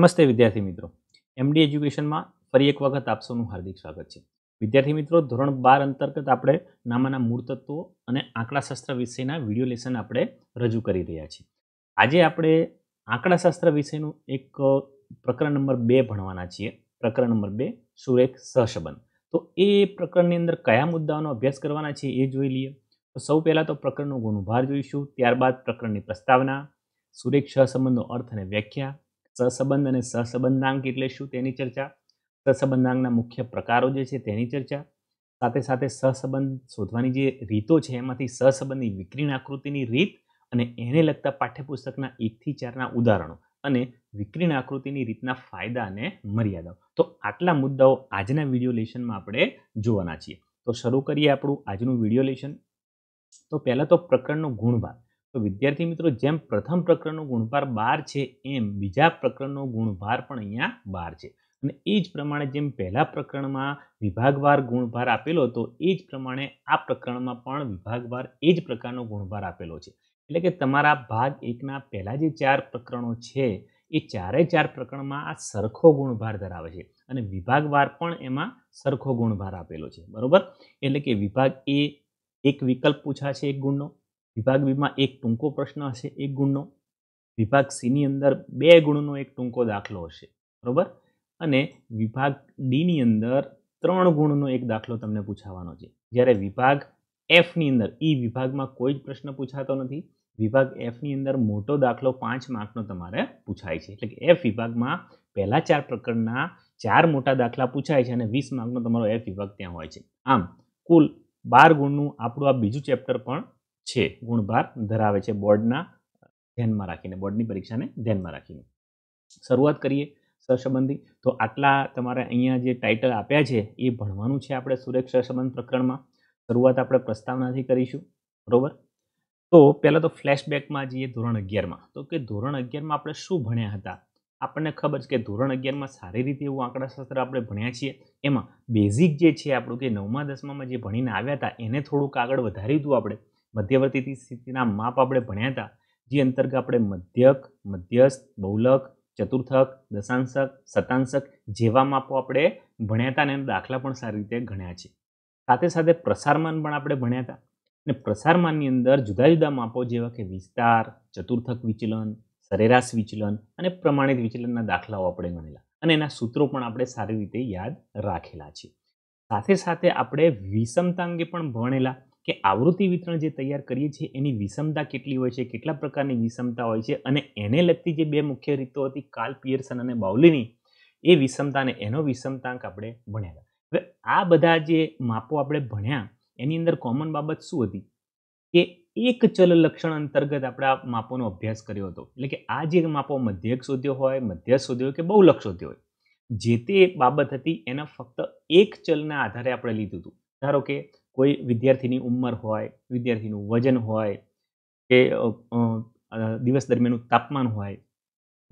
નમસ્તે વિદ્યાર્થી મિત્રો એમડી એજ્યુકેશનમાં ફરી એક વખત આપ સૌનું હાર્દિક સ્વાગત છે વિદ્યાર્થી મિત્રો ધોરણ બાર અંતર્ગત આપણે નામાના મૂળ તત્વો અને આંકડાશાસ્ત્ર વિષયના વિડીયો લેસન આપણે રજૂ કરી રહ્યા છીએ આજે આપણે આંકડાશાસ્ત્ર વિષયનું એક પ્રકરણ નંબર બે ભણવાના છીએ પ્રકરણ નંબર બે સુરેખ સહસંબંધ તો એ પ્રકરણની અંદર કયા મુદ્દાઓનો અભ્યાસ કરવાના છે એ જોઈ લઈએ તો સૌ પહેલાં તો પ્રકરણનો ગુણભાર જોઈશું ત્યારબાદ પ્રકરણની પ્રસ્તાવના સુરેખ સહસંબંધનો અર્થ અને વ્યાખ્યા સહસંબંધ અને સહસંબંધાંક એટલે શું તેની ચર્ચા સહસંબંધાંકના મુખ્ય પ્રકારો જે છે તેની ચર્ચા સાથે સાથે સહસંબંધ શોધવાની જે રીતો છે એમાંથી સહસંબંધની વિકરીણ આકૃતિની રીત અને એને લગતા પાઠ્યપુસ્તકના એકથી ચારના ઉદાહરણો અને વિકરીણ આકૃતિની રીતના ફાયદા અને મર્યાદાઓ તો આટલા મુદ્દાઓ આજના વિડીયો લેશનમાં આપણે જોવાના છીએ તો શરૂ કરીએ આપણું આજનું વિડીયો લેશન તો પહેલાં તો પ્રકરણનો ગુણભાગ તો વિદ્યાર્થી મિત્રો જેમ પ્રથમ પ્રકરણનો ગુણભાર બાર છે એમ બીજા પ્રકરણનો ગુણભાર પણ અહીંયા બાર છે અને એ જ પ્રમાણે જેમ પહેલા પ્રકરણમાં વિભાગવાર ગુણભાર આપેલો હતો એ જ પ્રમાણે આ પ્રકરણમાં પણ વિભાગવાર એ જ પ્રકારનો ગુણભાર આપેલો છે એટલે કે તમારા ભાગ એકના પહેલાં જે ચાર પ્રકરણો છે એ ચારે ચાર પ્રકરણમાં આ સરખો ગુણભાર ધરાવે છે અને વિભાગવાર પણ એમાં સરખો ગુણભાર આપેલો છે બરાબર એટલે કે વિભાગ એ એક વિકલ્પ પૂછાશે એક ગુણનો વિભાગ બીમાં એક ટૂંકો પ્રશ્ન હશે એક ગુણનો વિભાગ સીની અંદર બે ગુણનો એક ટૂંકો દાખલો હશે બરાબર અને વિભાગ ડીની અંદર ત્રણ ગુણનો એક દાખલો તમને પૂછાવાનો છે જ્યારે વિભાગ એફની અંદર ઈ વિભાગમાં કોઈ જ પ્રશ્ન પૂછાતો નથી વિભાગ એફની અંદર મોટો દાખલો પાંચ માર્કનો તમારે પૂછાય છે એટલે કે એફ વિભાગમાં પહેલાં ચાર પ્રકરણના ચાર મોટા દાખલા પૂછાય છે અને વીસ માર્કનો તમારો એફ વિભાગ ત્યાં હોય છે આમ કુલ બાર ગુણનું આપણું આ બીજું ચેપ્ટર પણ છે ગુણભાર ધરાવે છે બોર્ડના ધ્યાનમાં રાખીને બોર્ડની પરીક્ષાને ધ્યાનમાં રાખીને શરૂઆત કરીએ સહસંબંધી તો આટલા તમારે અહીંયા જે ટાઇટલ આપ્યા છે એ ભણવાનું છે આપણે સુરેખ સહસંબંધ પ્રકરણમાં શરૂઆત આપણે પ્રસ્તાવનાથી કરીશું બરાબર તો પહેલાં તો ફ્લેશબેકમાં જઈએ ધોરણ અગિયારમાં તો કે ધોરણ અગિયારમાં આપણે શું ભણ્યા હતા આપણને ખબર છે કે ધોરણ અગિયારમાં સારી રીતે એવું આંકડાશાસ્ત્ર આપણે ભણ્યા છીએ એમાં બેઝિક જે છે આપણું કે નવમા દસમામાં જે ભણીને આવ્યા હતા એને થોડુંક આગળ વધારી હતું આપણે મધ્યવર્તીતી સ્થિતિના માપ આપણે ભણ્યા હતા જે અંતર્ગત આપણે મધ્યક મધ્યસ્થ બહુલક ચતુર્થક દશાંશક સતાંશક જેવા માપો આપણે ભણ્યા હતા અને દાખલા પણ સારી રીતે ગણ્યા છે સાથે સાથે પ્રસારમાન પણ આપણે ભણ્યા હતા અને પ્રસારમાનની અંદર જુદા જુદા માપો જેવા કે વિસ્તાર ચતુર્થક વિચલન સરેરાશ વિચલન અને પ્રમાણિત વિચલનના દાખલાઓ આપણે ગણેલા અને એના સૂત્રો પણ આપણે સારી રીતે યાદ રાખેલા છે સાથે સાથે આપણે વિષમતા અંગે પણ ભણેલા કે આવૃત્તિ વિતરણ જે તૈયાર કરીએ છીએ એની વિષમતા કેટલી હોય છે કેટલા પ્રકારની વિષમતા હોય છે અને એને લગતી જે બે મુખ્ય રીતો હતી કાર્લ પિયર્સન અને બાઉલીની એ વિષમતાને એનો વિષમતાંક આપણે ભણ્યા હતા હવે આ બધા જે માપો આપણે ભણ્યા એની અંદર કોમન બાબત શું હતી કે એક ચલ લક્ષણ અંતર્ગત આપણે આ માપોનો અભ્યાસ કર્યો હતો એટલે કે આ જે માપો મધ્યક શોધ્યો હોય મધ્ય શોધ્યો હોય કે બહુલક શોધ્યો હોય જે તે બાબત હતી એને ફક્ત એક ચલના આધારે આપણે લીધું હતું ધારો કે કોઈ વિદ્યાર્થીની ઉંમર હોય વિદ્યાર્થીનું વજન હોય કે દિવસ દરમિયાનનું તાપમાન હોય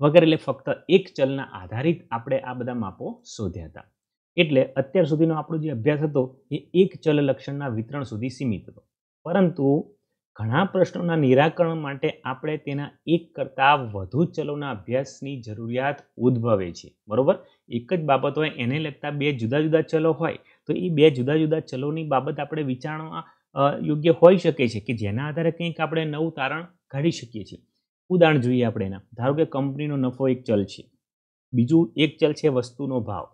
વગેરે એટલે ફક્ત એક ચલના આધારિત આપણે આ બધા માપો શોધ્યા હતા એટલે અત્યાર સુધીનો આપણો જે અભ્યાસ હતો એ એક ચલ લક્ષણના વિતરણ સુધી સીમિત હતો પરંતુ ઘણા પ્રશ્નોના નિરાકરણ માટે આપણે તેના એક કરતાં વધુ ચલોના અભ્યાસની જરૂરિયાત ઉદ્ભવે છે બરાબર એક જ બાબત હોય એને લગતા બે જુદા જુદા ચલો હોય તો એ બે જુદા જુદા ચલોની બાબત આપણે વિચારણા યોગ્ય હોઈ શકે છે કે જેના આધારે કંઈક આપણે નવું તારણ કાઢી શકીએ છીએ ઉદાહરણ જોઈએ આપણે એના ધારો કે કંપનીનો નફો એક ચલ છે બીજું એક ચલ છે વસ્તુનો ભાવ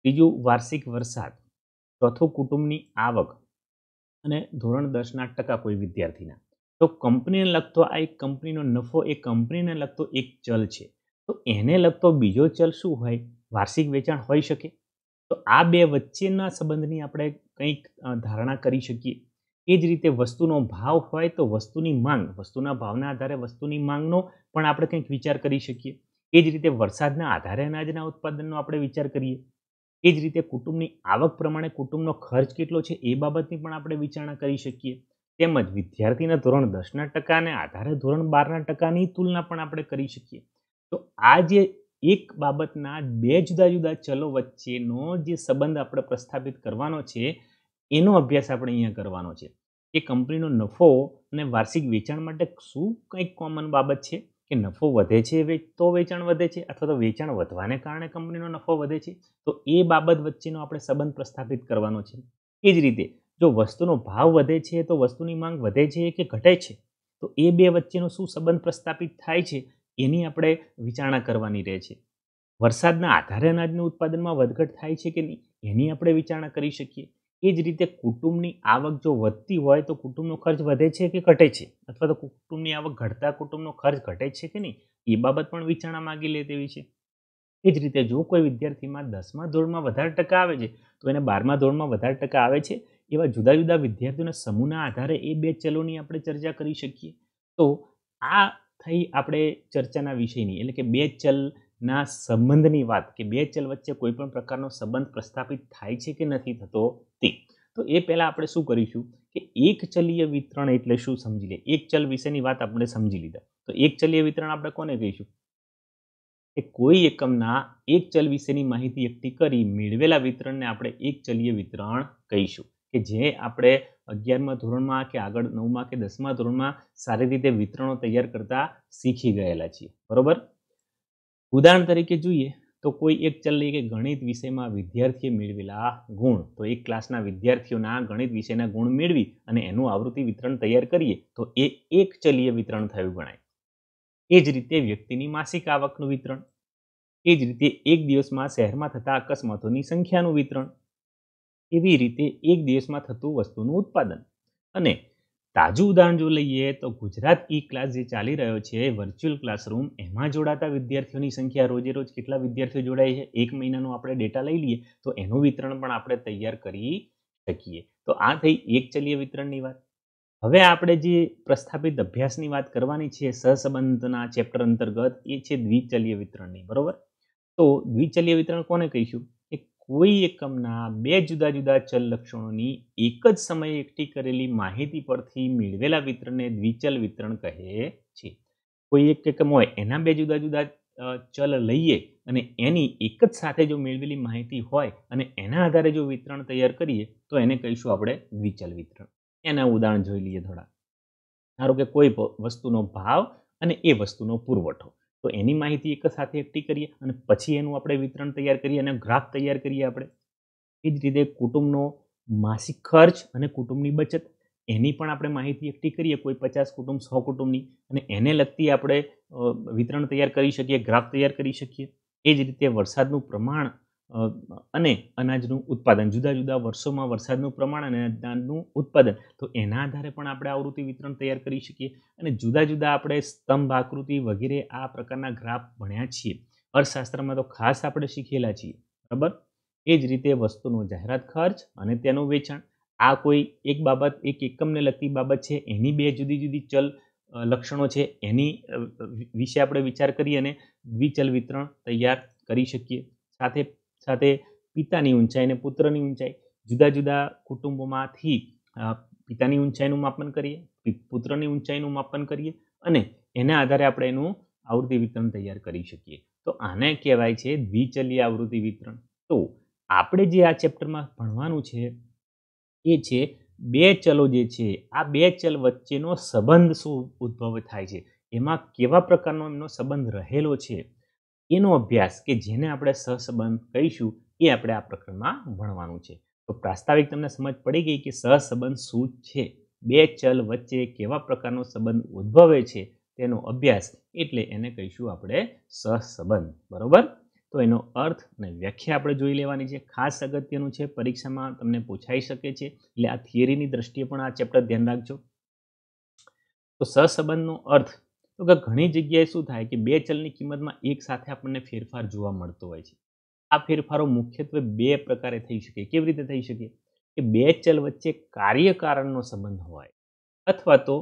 ત્રીજું વાર્ષિક વરસાદ ચોથું કુટુંબની આવક અને ધોરણ દસના ટકા કોઈ વિદ્યાર્થીના તો કંપનીને લગતો આ એક કંપનીનો નફો એ કંપનીને લગતો એક ચલ છે તો એને લગતો બીજો ચલ શું હોય વાર્ષિક વેચાણ હોઈ શકે તો આ બે વચ્ચેના સંબંધની આપણે કંઈક ધારણા કરી શકીએ એ જ રીતે વસ્તુનો ભાવ હોય તો વસ્તુની માંગ વસ્તુના ભાવના આધારે વસ્તુની માંગનો પણ આપણે કંઈક વિચાર કરી શકીએ એ જ રીતે વરસાદના આધારે અનાજના ઉત્પાદનનો આપણે વિચાર કરીએ એ જ રીતે કુટુંબની આવક પ્રમાણે કુટુંબનો ખર્ચ કેટલો છે એ બાબતની પણ આપણે વિચારણા કરી શકીએ તેમજ વિદ્યાર્થીના ધોરણ દસના ટકાને આધારે ધોરણ બારના ટકાની તુલના પણ આપણે કરી શકીએ તો આ જે એક બાબતના બે જુદા જુદા ચલો વચ્ચેનો જે સંબંધ આપણે પ્રસ્થાપિત કરવાનો છે એનો અભ્યાસ આપણે અહીંયા કરવાનો છે કે કંપનીનો નફો અને વાર્ષિક વેચાણ માટે શું કંઈક કોમન બાબત છે કે નફો વધે છે તો વેચાણ વધે છે અથવા તો વેચાણ વધવાને કારણે કંપનીનો નફો વધે છે તો એ બાબત વચ્ચેનો આપણે સંબંધ પ્રસ્થાપિત કરવાનો છે એ જ રીતે જો વસ્તુનો ભાવ વધે છે તો વસ્તુની માંગ વધે છે કે ઘટે છે તો એ બે વચ્ચેનો શું સંબંધ પ્રસ્થાપિત થાય છે એની આપણે વિચારણા કરવાની રહે છે વરસાદના આધારે અનાજનું ઉત્પાદનમાં વધઘટ થાય છે કે નહીં એની આપણે વિચારણા કરી શકીએ એ જ રીતે કુટુંબની આવક જો વધતી હોય તો કુટુંબનો ખર્ચ વધે છે કે ઘટે છે અથવા તો કુટુંબની આવક ઘટતા કુટુંબનો ખર્ચ ઘટે છે કે નહીં એ બાબત પણ વિચારણા માગી લે તેવી છે એ જ રીતે જો કોઈ વિદ્યાર્થીમાં દસમા ધોરણમાં વધારે ટકા આવે છે તો એને બારમા ધોરણમાં વધારે ટકા આવે છે એવા જુદા જુદા વિદ્યાર્થીઓના સમૂહના આધારે એ બે ચલોની આપણે ચર્ચા કરી શકીએ તો આ થઈ આપણે ચર્ચાના વિષયની એટલે કે બે ચલના સંબંધની વાત કે બે ચલ વચ્ચે કોઈપણ પ્રકારનો સંબંધ પ્રસ્થાપિત થાય છે કે નથી થતો તે તો એ પહેલાં આપણે શું કરીશું કે એક ચલીય વિતરણ એટલે શું સમજી લે એક ચલ વિશેની વાત આપણે સમજી લીધા તો એક ચલીય વિતરણ આપણે કોને કહીશું કે કોઈ એકમના એક ચલ વિશેની માહિતી એકઠી કરી મેળવેલા વિતરણને આપણે એક ચલીય વિતરણ કહીશું કે જે આપણે અગિયારમા ધોરણમાં કે આગળ નવમાં કે દસમા ધોરણમાં સારી રીતે વિતરણો તૈયાર કરતા શીખી ગયેલા છીએ બરોબર ઉદાહરણ તરીકે જોઈએ તો કોઈ એક ચલ લઈએ કે ગણિત વિષયમાં વિદ્યાર્થીએ મેળવેલા ગુણ તો એક ક્લાસના વિદ્યાર્થીઓના ગણિત વિષયના ગુણ મેળવી અને એનું આવૃત્તિ વિતરણ તૈયાર કરીએ તો એ એક ચલીય વિતરણ થયું ગણાય એ જ રીતે વ્યક્તિની માસિક આવકનું વિતરણ એ જ રીતે એક દિવસમાં શહેરમાં થતા અકસ્માતોની સંખ્યાનું વિતરણ એવી રીતે એક દેશમાં થતું વસ્તુનું ઉત્પાદન અને તાજું ઉદાહરણ જો લઈએ તો ગુજરાત ઈ ક્લાસ જે ચાલી રહ્યો છે વર્ચ્યુઅલ ક્લાસરૂમ એમાં જોડાતા વિદ્યાર્થીઓની સંખ્યા રોજે રોજ કેટલા વિદ્યાર્થીઓ જોડાય છે એક મહિનાનો આપણે ડેટા લઈ લઈએ તો એનું વિતરણ પણ આપણે તૈયાર કરી શકીએ તો આ થઈ એક ચલીય વિતરણની વાત હવે આપણે જે પ્રસ્થાપિત અભ્યાસની વાત કરવાની છે સહસંબંધના ચેપ્ટર અંતર્ગત એ છે દ્વિચલીય વિતરણની બરાબર તો દ્વિચલીય વિતરણ કોને કહીશું કોઈ એકમના બે જુદા જુદા ચલ લક્ષણોની એક જ સમયે એકઠી કરેલી માહિતી પરથી મેળવેલા વિતરણને દ્વિચલ વિતરણ કહે છે કોઈ એક એકમ હોય એના બે જુદા જુદા ચલ લઈએ અને એની એક જ સાથે જો મેળવેલી માહિતી હોય અને એના આધારે જો વિતરણ તૈયાર કરીએ તો એને કહીશું આપણે દ્વિચલ વિતરણ એના ઉદાહરણ જોઈ લઈએ થોડા ધારો કે કોઈ વસ્તુનો ભાવ અને એ વસ્તુનો પુરવઠો તો એની માહિતી એક સાથે એકઠી કરીએ અને પછી એનું આપણે વિતરણ તૈયાર કરીએ અને ગ્રાફ તૈયાર કરીએ આપણે એ જ રીતે કુટુંબનો માસિક ખર્ચ અને કુટુંબની બચત એની પણ આપણે માહિતી એકઠી કરીએ કોઈ પચાસ કુટુંબ સો કુટુંબની અને એને લગતી આપણે વિતરણ તૈયાર કરી શકીએ ગ્રાફ તૈયાર કરી શકીએ એ જ રીતે વરસાદનું પ્રમાણ અને અનાજનું ઉત્પાદન જુદા જુદા વર્ષોમાં વરસાદનું પ્રમાણ અને અનાજનું ઉત્પાદન તો એના આધારે પણ આપણે આવૃત્તિ વિતરણ તૈયાર કરી શકીએ અને જુદા જુદા આપણે સ્તંભ આકૃતિ વગેરે આ પ્રકારના ગ્રાફ ભણ્યા છીએ અર્થશાસ્ત્રમાં તો ખાસ આપણે શીખેલા છીએ બરાબર એ જ રીતે વસ્તુનો જાહેરાત ખર્ચ અને તેનું વેચાણ આ કોઈ એક બાબત એક એકમને લગતી બાબત છે એની બે જુદી જુદી ચલ લક્ષણો છે એની વિશે આપણે વિચાર કરી અને દ્વિચલ વિતરણ તૈયાર કરી શકીએ સાથે સાથે પિતાની ઊંચાઈ અને પુત્રની ઊંચાઈ જુદા જુદા કુટુંબોમાંથી પિતાની ઊંચાઈનું માપન કરીએ પુત્રની ઊંચાઈનું માપન કરીએ અને એના આધારે આપણે એનું આવૃત્તિ વિતરણ તૈયાર કરી શકીએ તો આને કહેવાય છે દ્વિચલીય આવૃત્તિ વિતરણ તો આપણે જે આ ચેપ્ટરમાં ભણવાનું છે એ છે બે ચલો જે છે આ બે ચલ વચ્ચેનો સંબંધ શું ઉદ્ભવ થાય છે એમાં કેવા પ્રકારનો એમનો સંબંધ રહેલો છે એનો અભ્યાસ કે જેને આપણે સહસંબંધ કહીશું એ આપણે આ પ્રકરણમાં ભણવાનું છે તો પ્રાસ્તાવિક તમને સમજ પડી ગઈ કે સહસંબંધ શું છે બે ચલ વચ્ચે કેવા પ્રકારનો સંબંધ ઉદ્ભવે છે તેનો અભ્યાસ એટલે એને કહીશું આપણે સહસંબંધ બરોબર તો એનો અર્થ અને વ્યાખ્યા આપણે જોઈ લેવાની છે ખાસ અગત્યનું છે પરીક્ષામાં તમને પૂછાઈ શકે છે એટલે આ થિયરીની દ્રષ્ટિએ પણ આ ચેપ્ટર ધ્યાન રાખજો તો સહસંબંધનો અર્થ તો કે ઘણી જગ્યાએ શું થાય કે બે ચલની કિંમતમાં એક સાથે આપણને ફેરફાર જોવા મળતો હોય છે આ ફેરફારો મુખ્યત્વે બે પ્રકારે થઈ શકે કેવી રીતે થઈ શકે કે બે ચલ વચ્ચે કાર્યકારણનો સંબંધ હોય અથવા તો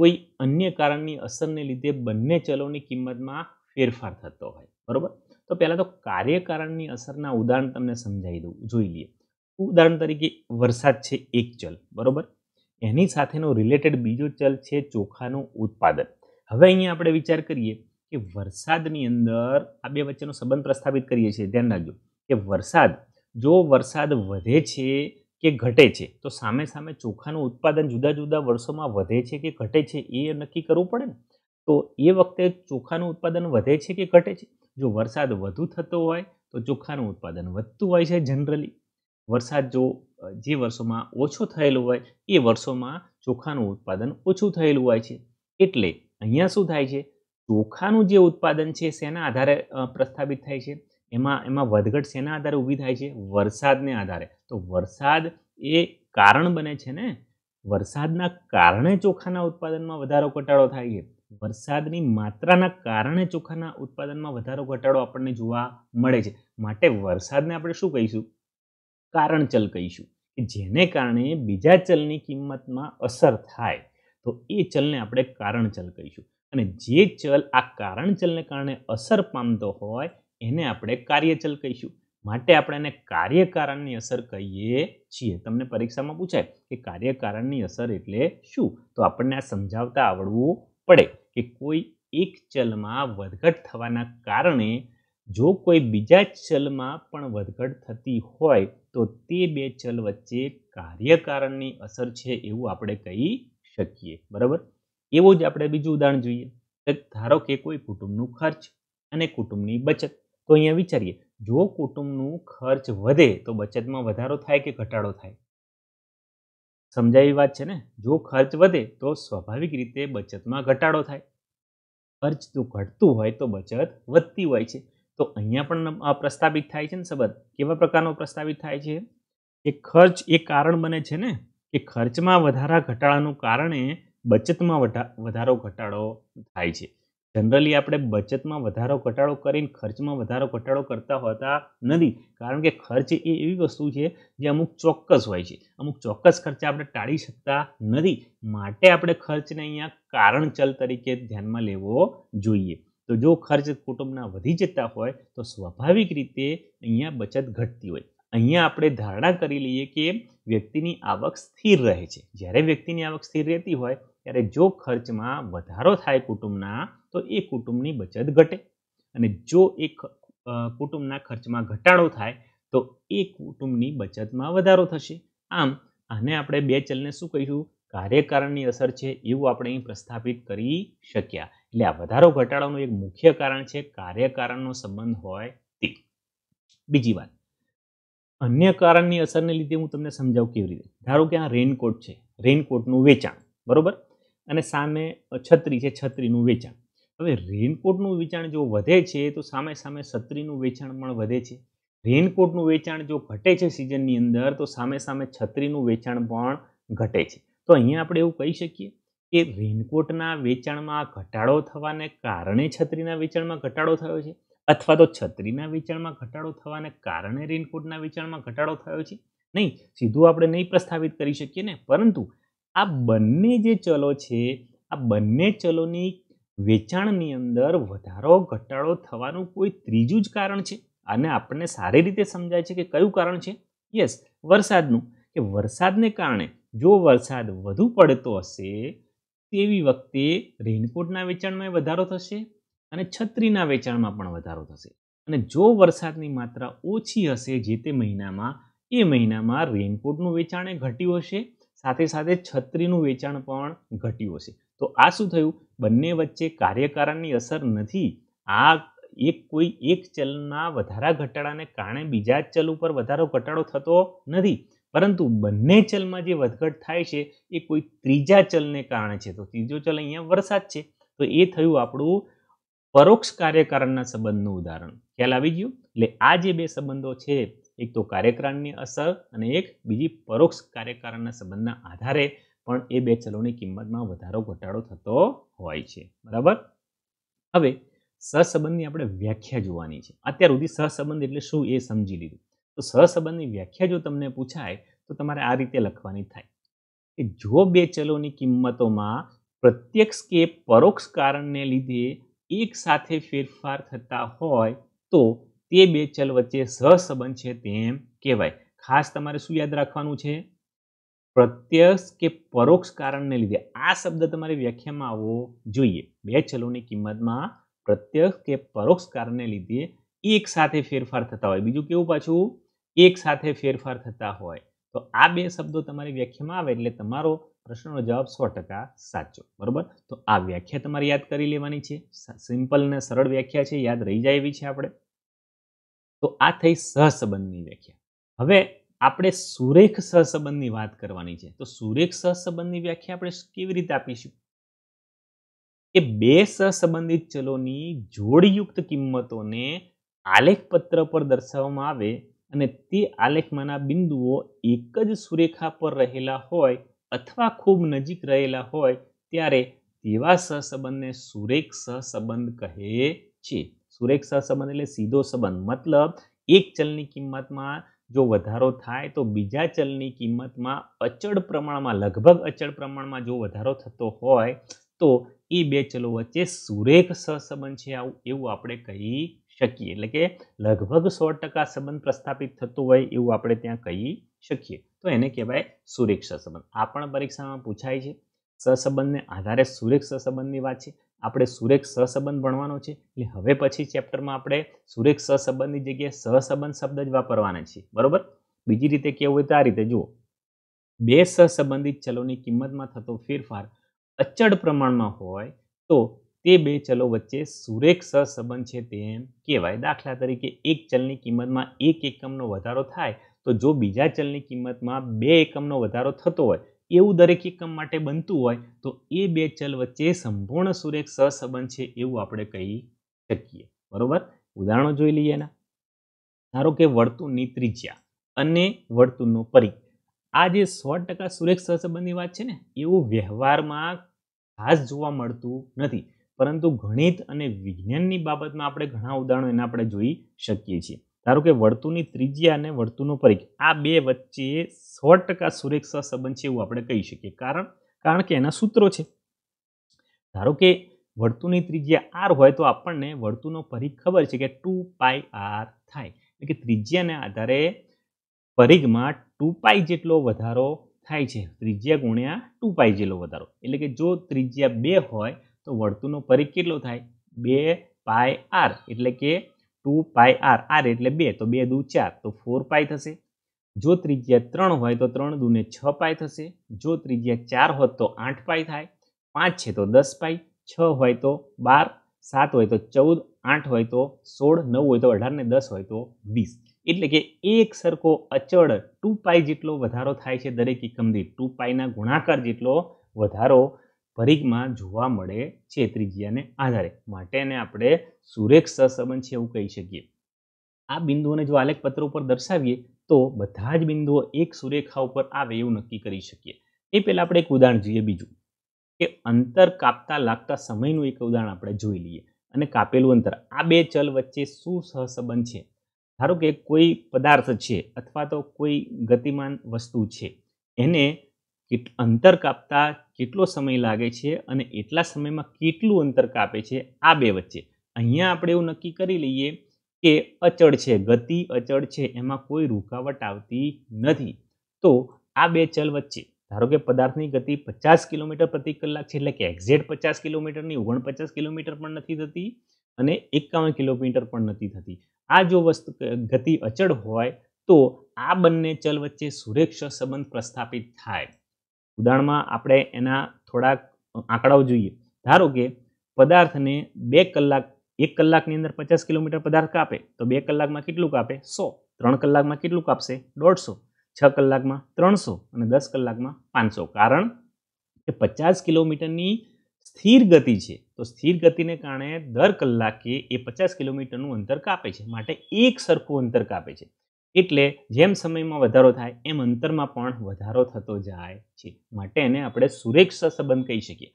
કોઈ અન્ય કારણની અસરને લીધે બંને ચલોની કિંમતમાં ફેરફાર થતો હોય બરાબર તો પહેલાં તો કાર્યકારણની અસરના ઉદાહરણ તમને સમજાવી દઉં જોઈ લઈએ ઉદાહરણ તરીકે વરસાદ છે એક ચલ બરાબર એની સાથેનો રિલેટેડ બીજો ચલ છે ચોખાનું ઉત્પાદન હવે અહીંયા આપણે વિચાર કરીએ કે વરસાદની અંદર આ બે વચ્ચેનો સંબંધ પ્રસ્થાપિત કરીએ છીએ ધ્યાન રાખજો કે વરસાદ જો વરસાદ વધે છે કે ઘટે છે તો સામે સામે ચોખાનું ઉત્પાદન જુદા જુદા વર્ષોમાં વધે છે કે ઘટે છે એ નક્કી કરવું પડે ને તો એ વખતે ચોખાનું ઉત્પાદન વધે છે કે ઘટે છે જો વરસાદ વધુ થતો હોય તો ચોખાનું ઉત્પાદન વધતું હોય છે જનરલી વરસાદ જો જે વર્ષોમાં ઓછો થયેલો હોય એ વર્ષોમાં ચોખાનું ઉત્પાદન ઓછું થયેલું હોય છે એટલે અહીંયા શું થાય છે ચોખાનું જે ઉત્પાદન છે શેના આધારે પ્રસ્થાપિત થાય છે એમાં એમાં વધઘટ શેના આધારે ઊભી થાય છે વરસાદને આધારે તો વરસાદ એ કારણ બને છે ને વરસાદના કારણે ચોખાના ઉત્પાદનમાં વધારો ઘટાડો થાય છે વરસાદની માત્રાના કારણે ચોખાના ઉત્પાદનમાં વધારો ઘટાડો આપણને જોવા મળે છે માટે વરસાદને આપણે શું કહીશું કારણ ચલ કહીશું કે જેને કારણે બીજા ચલની કિંમતમાં અસર થાય તો એ ચલને આપણે કારણ ચલ કહીશું અને જે ચલ આ કારણ ચલને કારણે અસર પામતો હોય એને આપણે કાર્યચલ કહીશું માટે આપણે એને કાર્યકારણની અસર કહીએ છીએ તમને પરીક્ષામાં પૂછાય કે કાર્યકારણની અસર એટલે શું તો આપણને આ સમજાવતા આવડવું પડે કે કોઈ એક ચલમાં વધઘટ થવાના કારણે જો કોઈ બીજા ચલમાં પણ વધઘટ થતી હોય તો તે બે ચલ વચ્ચે કાર્યકારણની અસર છે એવું આપણે કહી શકીએ બરાબર એવું જ આપણે બીજું ઉદાહરણ જોઈએ ધારો કે કોઈ કુટુંબનું ખર્ચ અને કુટુંબની બચત તો અહીંયા વિચારીએ જો કુટુંબનું ખર્ચ વધે તો બચતમાં વધારો થાય કે ઘટાડો થાય સમજાવી વાત છે ને જો ખર્ચ વધે તો સ્વાભાવિક રીતે બચતમાં ઘટાડો થાય ખર્ચ તો ઘટતું હોય તો બચત વધતી હોય છે તો અહીંયા પણ પ્રસ્તાવિત થાય છે ને સંબંધ કેવા પ્રકારનો પ્રસ્તાવિત થાય છે કે ખર્ચ એ કારણ બને છે ને કે ખર્ચમાં વધારા ઘટાડાનું કારણે બચતમાં વધારો ઘટાડો થાય છે જનરલી આપણે બચતમાં વધારો ઘટાડો કરીને ખર્ચમાં વધારો ઘટાડો કરતા હોતા નથી કારણ કે ખર્ચ એ એવી વસ્તુ છે જે અમુક ચોક્કસ હોય છે અમુક ચોક્કસ ખર્ચા આપણે ટાળી શકતા નથી માટે આપણે ખર્ચને અહીંયા કારણ ચલ તરીકે ધ્યાનમાં લેવો જોઈએ તો જો ખર્ચ કુટુંબના વધી જતા હોય તો સ્વાભાવિક રીતે અહીંયા બચત ઘટતી હોય અહીંયા આપણે ધારણા કરી લઈએ કે વ્યક્તિની આવક સ્થિર રહે છે જ્યારે વ્યક્તિની આવક સ્થિર રહેતી હોય ત્યારે જો ખર્ચમાં વધારો થાય કુટુંબના તો એ કુટુંબની બચત ઘટે અને જો એ કુટુંબના ખર્ચમાં ઘટાડો થાય તો એ કુટુંબની બચતમાં વધારો થશે આમ આને આપણે બે ચલને શું કહીશું કાર્યકારણની અસર છે એવું આપણે અહીં પ્રસ્થાપિત કરી શક્યા એટલે આ વધારો ઘટાડાનું એક મુખ્ય કારણ છે કાર્યકારણનો સંબંધ હોય તે બીજી વાત અન્ય કારણની અસરને લીધે હું તમને સમજાવું કેવી રીતે ધારો કે આ રેનકોટ છે રેનકોટનું વેચાણ બરાબર અને સામે છત્રી છે છત્રીનું વેચાણ હવે રેનકોટનું વેચાણ જો વધે છે તો સામે સામે છત્રીનું વેચાણ પણ વધે છે રેનકોટનું વેચાણ જો ઘટે છે સિઝનની અંદર તો સામે સામે છત્રીનું વેચાણ પણ ઘટે છે તો અહીંયા આપણે એવું કહી શકીએ કે રેનકોટના વેચાણમાં ઘટાડો થવાને કારણે છત્રીના વેચાણમાં ઘટાડો થયો છે અથવા તો છત્રીના વેચાણમાં ઘટાડો થવાને કારણે રેનકોટના વેચાણમાં ઘટાડો થયો છે નહીં સીધું આપણે નહીં પ્રસ્થાપિત કરી શકીએ ને પરંતુ આ બંને જે ચલો છે આ બંને ચલોની વેચાણની અંદર વધારો ઘટાડો થવાનું કોઈ ત્રીજું જ કારણ છે અને આપણને સારી રીતે સમજાય છે કે કયું કારણ છે યસ વરસાદનું કે વરસાદને કારણે જો વરસાદ વધુ પડતો હશે તેવી વખતે રેનકોટના વેચાણમાં વધારો થશે અને છત્રીના વેચાણમાં પણ વધારો થશે અને જો વરસાદની માત્રા ઓછી હશે જે તે મહિનામાં એ મહિનામાં રેનકોટનું વેચાણ ઘટ્યું હશે સાથે સાથે છત્રીનું વેચાણ પણ ઘટ્યું હશે તો આ શું થયું બંને વચ્ચે કાર્યકારણની અસર નથી આ એક કોઈ એક ચલના વધારા ઘટાડાને કારણે બીજા ચલ ઉપર વધારો ઘટાડો થતો નથી પરંતુ બંને ચલમાં જે વધઘટ થાય છે એ કોઈ ત્રીજા ચલને કારણે છે તો ત્રીજો ચલ અહીંયા વરસાદ છે તો એ થયું આપણું પરોક્ષ કાર્યકારણના સંબંધનું ઉદાહરણ ખ્યાલ આવી ગયું એટલે આ જે બે સંબંધો છે એક તો કાર્યકારણની અસર અને એક બીજી પરોક્ષ કાર્યકારણના સંબંધના આધારે પણ એ બે ચલોની કિંમતમાં વધારો ઘટાડો થતો હોય છે બરાબર હવે સહસંબંધની આપણે વ્યાખ્યા જોવાની છે અત્યાર સુધી સહસંબંધ એટલે શું એ સમજી લીધું તો સહસંબંધની વ્યાખ્યા જો તમને પૂછાય તો તમારે આ રીતે લખવાની થાય કે જો બે ચલોની કિંમતોમાં પ્રત્યક્ષ કે પરોક્ષ કારણને લીધે એક સાથે ફેરફાર થતા હોય તો તે બે ચલ વચ્ચે સહસંબંધ છે તેમ કહેવાય ખાસ તમારે શું યાદ રાખવાનું છે પ્રત્યક્ષ કે પરોક્ષ કારણને લીધે આ શબ્દ તમારે વ્યાખ્યામાં આવવો જોઈએ બે ચલોની કિંમતમાં પ્રત્યક્ષ કે પરોક્ષ કારણને લીધે એક સાથે ફેરફાર થતા હોય બીજું કેવું પાછું એક સાથે ફેરફાર થતા હોય તો આ બે શબ્દો તમારી વ્યાખ્યામાં આવે એટલે તમારો પ્રશ્નનો જવાબ સો ટકા સાચો બરાબર તો આ વ્યાખ્યા તમારે યાદ કરી લેવાની છે સિમ્પલ ને સરળ વ્યાખ્યા છે યાદ રહી જાય એવી છે આપણે તો આ થઈ સહસંબંધની વ્યાખ્યા હવે આપણે સુરેખ સહસંબંધની વાત કરવાની છે તો સુરેખ સહસંબંધની વ્યાખ્યા આપણે કેવી રીતે આપીશું કે બે સહસંબંધિત ચલોની જોડયુક્ત કિંમતોને આલેખપત્ર પર દર્શાવવામાં આવે અને તે આલેખમાંના બિંદુઓ એક જ સુરેખા પર રહેલા હોય અથવા ખૂબ નજીક રહેલા હોય ત્યારે તેવા સહસંબંધને સુરેખ સહસંબંધ કહે છે સુરેખ સહસંબંધ એટલે સીધો સંબંધ મતલબ એક ચલની કિંમતમાં જો વધારો થાય તો બીજા ચલની કિંમતમાં અચળ પ્રમાણમાં લગભગ અચળ પ્રમાણમાં જો વધારો થતો હોય તો એ બે ચલો વચ્ચે સુરેખ સહસંબંધ છે આવું એવું આપણે કહી શકીએ એટલે કે લગભગ સો ટકા સંબંધ પ્રસ્થાપિત થતો હોય એવું આપણે ત્યાં કહી શકીએ તો એને કહેવાય સુરેખ સંબંધ આ પણ પરીક્ષામાં પૂછાય છે સહસંબંધને આધારે સુરેખ સહસંબંધની વાત છે આપણે સુરેખ સહસંબંધ ભણવાનો છે એટલે હવે પછી ચેપ્ટરમાં આપણે સુરેખ સહસંબંધની જગ્યાએ સહસંબંધ શબ્દ જ વાપરવાના છે બરાબર બીજી રીતે કેવું હોય તો આ રીતે જુઓ બે સહસંબંધિત ચલોની કિંમતમાં થતો ફેરફાર અચળ પ્રમાણમાં હોય તો તે બે ચલો વચ્ચે સુરેખ સહસંબંધ છે તેમ કહેવાય દાખલા તરીકે એક ચલની કિંમતમાં એક એકમનો વધારો થાય તો જો બીજા ચલની કિંમતમાં બે એકમનો વધારો થતો હોય એવું દરેક એકમ માટે બનતું હોય તો એ બે ચલ વચ્ચે સંપૂર્ણ સુરેખ સહસંબંધ છે એવું આપણે કહી શકીએ બરોબર ઉદાહરણો જોઈ લઈએ એના ધારો કે વર્તુળની ત્રિજ્યા અને વર્તુળનો પરિઘ આ જે સો ટકા સુરેખ સહસંબંધની વાત છે ને એવું વ્યવહારમાં ખાસ જોવા મળતું નથી પરંતુ ગણિત અને વિજ્ઞાનની બાબતમાં આપણે ઘણા ઉદાહરણો એના આપણે જોઈ શકીએ છીએ ધારો કે વર્તુળની ત્રિજ્યા અને વર્તુળનો પરિઘ આ બે વચ્ચે સો ટકા સુરેખ સંબંધ છે એવું આપણે કહી શકીએ કારણ કારણ કે એના સૂત્રો છે ધારો કે વર્તુળની ત્રિજ્યા આર હોય તો આપણને વર્તુળનો પરિઘ ખબર છે કે ટુ પાય આર થાય એટલે કે ત્રિજ્યાને આધારે પરિઘમાં ટુ પાય જેટલો વધારો થાય છે ત્રિજ્યા ગુણ્યા ટુ પાય જેટલો વધારો એટલે કે જો ત્રિજ્યા બે હોય તો વર્તુળનો પરિઘ કેટલો થાય બે પાય આર એટલે કે ટુ પાય આર આર એટલે બે તો બે દુ ચાર તો ફોર પાય થશે જો ત્રિજ્યા ત્રણ હોય તો ત્રણ દુને છ પાય થશે જો ત્રિજ્યા ચાર હોત તો આઠ પાય થાય પાંચ છે તો દસ પાય છ હોય તો બાર સાત હોય તો ચૌદ આઠ હોય તો સોળ નવ હોય તો અઢાર ને દસ હોય તો વીસ એટલે કે એક સરખો અચળ ટુ પાય જેટલો વધારો થાય છે દરેક એકમ દીઠ ટુ પાયના ગુણાકાર જેટલો વધારો પરિઘમાં જોવા મળે છે ત્રિજ્યાને આધારે માટે એને આપણે સુરેખ સહસંબંધ છે એવું કહી શકીએ આ બિંદુઓને જો આલેખપત્ર ઉપર દર્શાવીએ તો બધા જ બિંદુઓ એક સુરેખા ઉપર આવે એવું નક્કી કરી શકીએ એ પહેલાં આપણે એક ઉદાહરણ જોઈએ બીજું કે અંતર કાપતા લાગતા સમયનું એક ઉદાહરણ આપણે જોઈ લઈએ અને કાપેલું અંતર આ બે ચલ વચ્ચે શું સહસંબંધ છે ધારો કે કોઈ પદાર્થ છે અથવા તો કોઈ ગતિમાન વસ્તુ છે એને કેટ અંતર કાપતા કેટલો સમય લાગે છે અને એટલા સમયમાં કેટલું અંતર કાપે છે આ બે વચ્ચે અહીંયા આપણે એવું નક્કી કરી લઈએ કે અચળ છે ગતિ અચળ છે એમાં કોઈ રૂકાવટ આવતી નથી તો આ બે ચલ વચ્ચે ધારો કે પદાર્થની ગતિ પચાસ કિલોમીટર પ્રતિ કલાક છે એટલે કે એક્ઝેક્ટ પચાસ કિલોમીટરની ઓગણપચાસ કિલોમીટર પણ નથી થતી અને એકાવન કિલોમીટર પણ નથી થતી આ જો વસ્તુ ગતિ અચળ હોય તો આ બંને ચલ વચ્ચે સુરેક્ષ સંબંધ પ્રસ્થાપિત થાય ઉદાહરણમાં આપણે એના થોડાક આંકડાઓ જોઈએ ધારો કે પદાર્થને બે કલાક એક કલાકની અંદર પચાસ કિલોમીટર પદાર્થ કાપે તો બે કલાકમાં કેટલું કાપે સો ત્રણ કલાકમાં કેટલું કાપશે દોઢસો છ કલાકમાં ત્રણસો અને દસ કલાકમાં પાંચસો કારણ કે પચાસ કિલોમીટરની સ્થિર ગતિ છે તો સ્થિર ગતિને કારણે દર કલાકે એ પચાસ કિલોમીટરનું અંતર કાપે છે માટે એક સરખું અંતર કાપે છે એટલે જેમ સમયમાં વધારો થાય એમ અંતરમાં પણ વધારો થતો જાય છે માટે એને આપણે સુરેક્ષ સંબંધ કહી શકીએ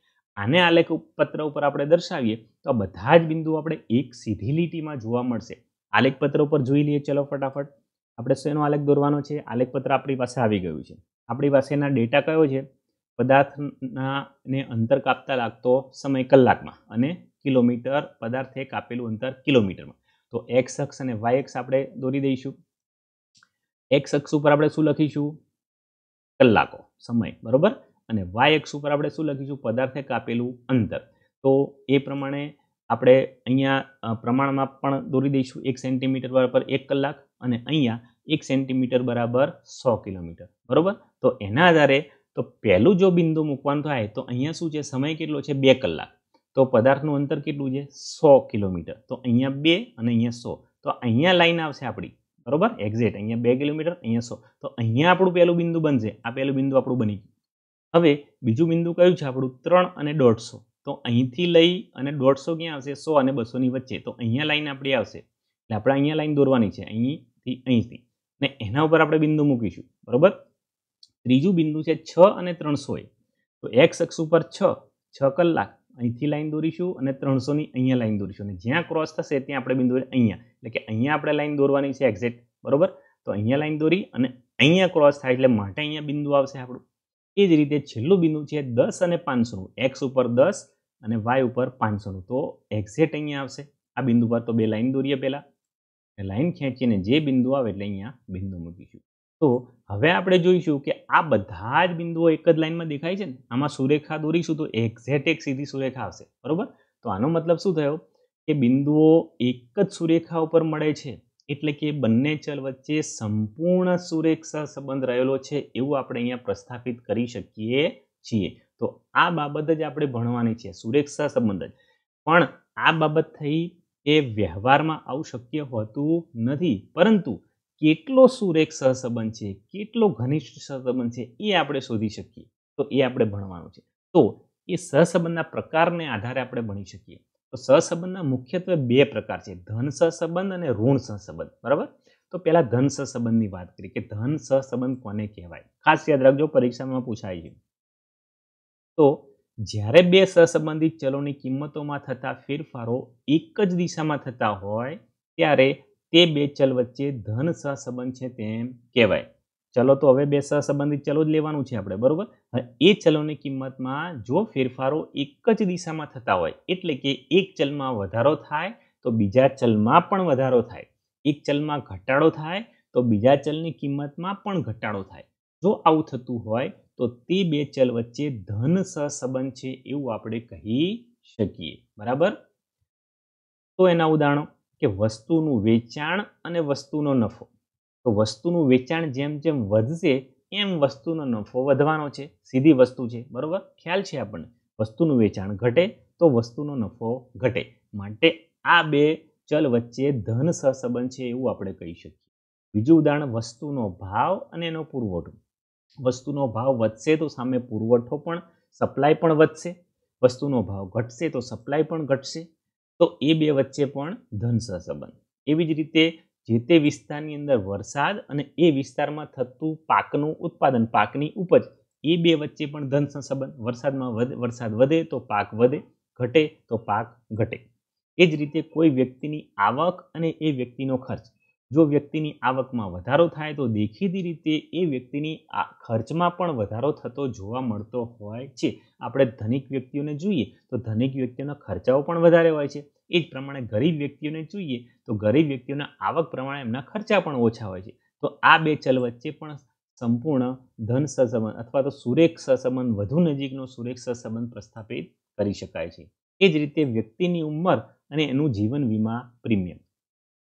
આને આલેખ પત્ર ઉપર આપણે દર્શાવીએ તો આ બધા જ બિંદુ આપણે એક સીધી લીટીમાં જોવા મળશે આલેખ પત્ર ઉપર જોઈ લઈએ ચલો ફટાફટ આપણે શેનો આલેખ દોરવાનો છે આલેખ પત્ર આપણી પાસે આવી ગયું છે આપણી પાસેના ડેટા કયો છે પદાર્થના ને અંતર કાપતા લાગતો સમય કલાકમાં અને કિલોમીટર પદાર્થે કાપેલું અંતર કિલોમીટરમાં તો એક્સ અક્ષ અને વાય અક્ષ આપણે દોરી દઈશું એક્સ અક્ષ ઉપર આપણે શું લખીશું કલાકો સમય બરાબર અને વાય અક્ષ ઉપર આપણે શું લખીશું પદાર્થે કાપેલું અંતર તો એ પ્રમાણે આપણે અહીંયા પ્રમાણમાં પણ દોરી દઈશું એક સેન્ટીમીટર બરાબર એક કલાક અને અહીંયા એક સેન્ટીમીટર બરાબર સો કિલોમીટર બરાબર તો એના આધારે તો પહેલું જો બિંદુ મૂકવાનું થાય તો અહીંયા શું છે સમય કેટલો છે બે કલાક તો પદાર્થનું અંતર કેટલું છે સો કિલોમીટર તો અહીંયા બે અને અહીંયા સો તો અહીંયા લાઈન આવશે આપણી બરોબર એક્ઝેટ અહીંયા બે કિલોમીટર અહીંયા સો તો અહીંયા આપણું પહેલું બિંદુ બનશે આ પહેલું બિંદુ આપણું બની ગયું હવે બીજું બિંદુ કયું છે આપણું ત્રણ અને દોઢસો તો અહીંથી લઈ અને દોઢસો ક્યાં આવશે સો અને બસોની વચ્ચે તો અહીંયા લાઈન આપણી આવશે એટલે આપણે અહીંયા લાઈન દોરવાની છે અહીંથી અહીંથી ને એના ઉપર આપણે બિંદુ મૂકીશું બરોબર ત્રીજું બિંદુ છે છ અને ત્રણસો તો એક્સ અક્ષ ઉપર છ છ કલાક અહીંથી લાઈન દોરીશું અને ત્રણસોની અહીંયા લાઈન દોરીશું અને જ્યાં ક્રોસ થશે ત્યાં આપણે બિંદુ અહીંયા એટલે કે અહીંયા આપણે લાઈન દોરવાની છે એક્ઝેક્ટ બરોબર તો અહીંયા લાઈન દોરી અને અહીંયા ક્રોસ થાય એટલે માટે અહીંયા બિંદુ આવશે આપણું એ જ રીતે છેલ્લું બિંદુ છે દસ અને પાંચસોનું એક્સ ઉપર દસ અને વાય ઉપર પાંચસોનું તો એક્ઝેક્ટ અહીંયા આવશે આ બિંદુ પર તો બે લાઈન દોરીએ પહેલાં લાઈન ખેંચીને જે બિંદુ આવે એટલે અહીંયા બિંદુ મૂકીશું તો હવે આપણે જોઈશું કે આ બધા જ બિંદુઓ એક જ લાઇનમાં દેખાય છે ને આમાં સુરેખા દોરીશું તો એક્ઝેટ એક સીધી સુરેખા આવશે બરાબર તો આનો મતલબ શું થયો કે બિંદુઓ એક જ સુરેખા ઉપર મળે છે એટલે કે બંને ચલ વચ્ચે સંપૂર્ણ સુરેખા સંબંધ રહેલો છે એવું આપણે અહીંયા પ્રસ્થાપિત કરી શકીએ છીએ તો આ બાબત જ આપણે ભણવાની છે સુરેક્ષા સંબંધ જ પણ આ બાબત થઈ એ વ્યવહારમાં આવું શક્ય હોતું નથી પરંતુ કેટલો સુરેખ સહસંબંધ છે કેટલો ઘનિષ્ઠ સહસંબંધ છે એ આપણે શોધી શકીએ તો એ આપણે ભણવાનું છે તો એ સહસંબંધના પ્રકારને આધારે આપણે ભણી શકીએ તો સહસંબંધના મુખ્યત્વે બે પ્રકાર છે ધન સહસંબંધ અને ઋણ સહસંબંધ બરાબર તો પહેલાં ધન સહસંબંધની વાત કરી કે ધન સહસંબંધ કોને કહેવાય ખાસ યાદ રાખજો પરીક્ષામાં પૂછાય છે તો જ્યારે બે સહસંબંધિત ચલોની કિંમતોમાં થતા ફેરફારો એક જ દિશામાં થતા હોય ત્યારે તે બે ચલ વચ્ચે ધન સહસંબંધ છે તેમ કહેવાય ચલો તો હવે બે સહસંબંધિત ચલો જ લેવાનું છે આપણે બરાબર હવે એ ચલોની કિંમતમાં જો ફેરફારો એક જ દિશામાં થતા હોય એટલે કે એક ચલમાં વધારો થાય તો બીજા ચલમાં પણ વધારો થાય એક ચલમાં ઘટાડો થાય તો બીજા ચલની કિંમતમાં પણ ઘટાડો થાય જો આવું થતું હોય તો તે બે ચલ વચ્ચે ધન સહસંબંધ છે એવું આપણે કહી શકીએ બરાબર તો એના ઉદાહરણો કે વસ્તુનું વેચાણ અને વસ્તુનો નફો તો વસ્તુનું વેચાણ જેમ જેમ વધશે એમ વસ્તુનો નફો વધવાનો છે સીધી વસ્તુ છે બરાબર ખ્યાલ છે આપણને વસ્તુનું વેચાણ ઘટે તો વસ્તુનો નફો ઘટે માટે આ બે ચલ વચ્ચે ધન સહસંબંધ છે એવું આપણે કહી શકીએ બીજું ઉદાહરણ વસ્તુનો ભાવ અને એનો પુરવઠો વસ્તુનો ભાવ વધશે તો સામે પુરવઠો પણ સપ્લાય પણ વધશે વસ્તુનો ભાવ ઘટશે તો સપ્લાય પણ ઘટશે તો એ બે વચ્ચે પણ ધન સહસંબંધ એવી જ રીતે જે તે વિસ્તારની અંદર વરસાદ અને એ વિસ્તારમાં થતું પાકનું ઉત્પાદન પાકની ઉપજ એ બે વચ્ચે પણ ધન સહસંબંધ વરસાદમાં વધે વરસાદ વધે તો પાક વધે ઘટે તો પાક ઘટે એ જ રીતે કોઈ વ્યક્તિની આવક અને એ વ્યક્તિનો ખર્ચ જો વ્યક્તિની આવકમાં વધારો થાય તો દેખીતી રીતે એ વ્યક્તિની આ ખર્ચમાં પણ વધારો થતો જોવા મળતો હોય છે આપણે ધનિક વ્યક્તિઓને જોઈએ તો ધનિક વ્યક્તિઓના ખર્ચાઓ પણ વધારે હોય છે એ જ પ્રમાણે ગરીબ વ્યક્તિઓને જોઈએ તો ગરીબ વ્યક્તિઓના આવક પ્રમાણે એમના ખર્ચા પણ ઓછા હોય છે તો આ બે ચલ વચ્ચે પણ સંપૂર્ણ ધન સહસંબંધ અથવા તો સુરેખ સહસંબંધ વધુ નજીકનો સુરેખ સહસંબંધ પ્રસ્થાપિત કરી શકાય છે એ જ રીતે વ્યક્તિની ઉંમર અને એનું જીવન વીમા પ્રીમિયમ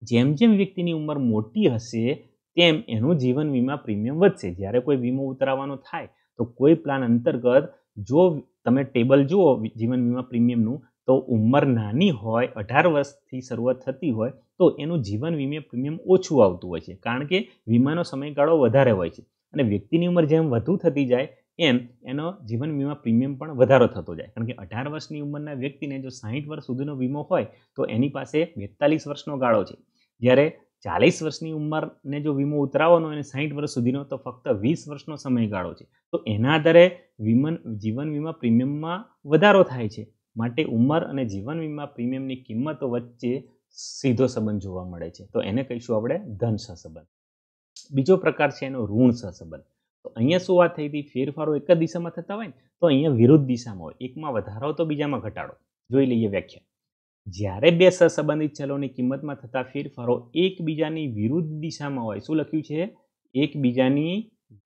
જેમ જેમ વ્યક્તિની ઉંમર મોટી હશે તેમ એનું જીવન વીમા પ્રીમિયમ વધશે જ્યારે કોઈ વીમો ઉતરાવવાનો થાય તો કોઈ પ્લાન અંતર્ગત જો તમે ટેબલ જુઓ જીવન વીમા પ્રીમિયમનું તો ઉંમર નાની હોય અઢાર વર્ષથી શરૂઆત થતી હોય તો એનું જીવન વીમે પ્રીમિયમ ઓછું આવતું હોય છે કારણ કે વીમાનો સમયગાળો વધારે હોય છે અને વ્યક્તિની ઉંમર જેમ વધુ થતી જાય એમ એનો જીવન વીમા પ્રીમિયમ પણ વધારો થતો જાય કારણ કે અઢાર વર્ષની ઉંમરના વ્યક્તિને જો સાહીઠ વર્ષ સુધીનો વીમો હોય તો એની પાસે બેતાલીસ વર્ષનો ગાળો છે જ્યારે ચાલીસ વર્ષની ઉંમરને જો વીમો ઉતરાવવાનો અને સાહીઠ વર્ષ સુધીનો તો ફક્ત વીસ વર્ષનો સમયગાળો છે તો એના આધારે વીમન જીવન વીમા પ્રીમિયમમાં વધારો થાય છે માટે ઉંમર અને જીવન વીમા પ્રીમિયમની કિંમતો વચ્ચે સીધો સંબંધ જોવા મળે છે તો એને કહીશું આપણે ધન સહસંબંધ બીજો પ્રકાર છે એનો ઋણ સહસંબંધ તો અહીંયા શું વાત થઈ હતી ફેરફારો એક જ દિશામાં થતા હોય ને તો અહીંયા વિરુદ્ધ દિશામાં હોય એકમાં વધારો તો બીજામાં ઘટાડો જોઈ લઈએ વ્યાખ્યા જ્યારે બે સહસંબંધિત ચલોની કિંમતમાં થતા ફેરફારો એકબીજાની વિરુદ્ધ દિશામાં હોય શું લખ્યું છે એકબીજાની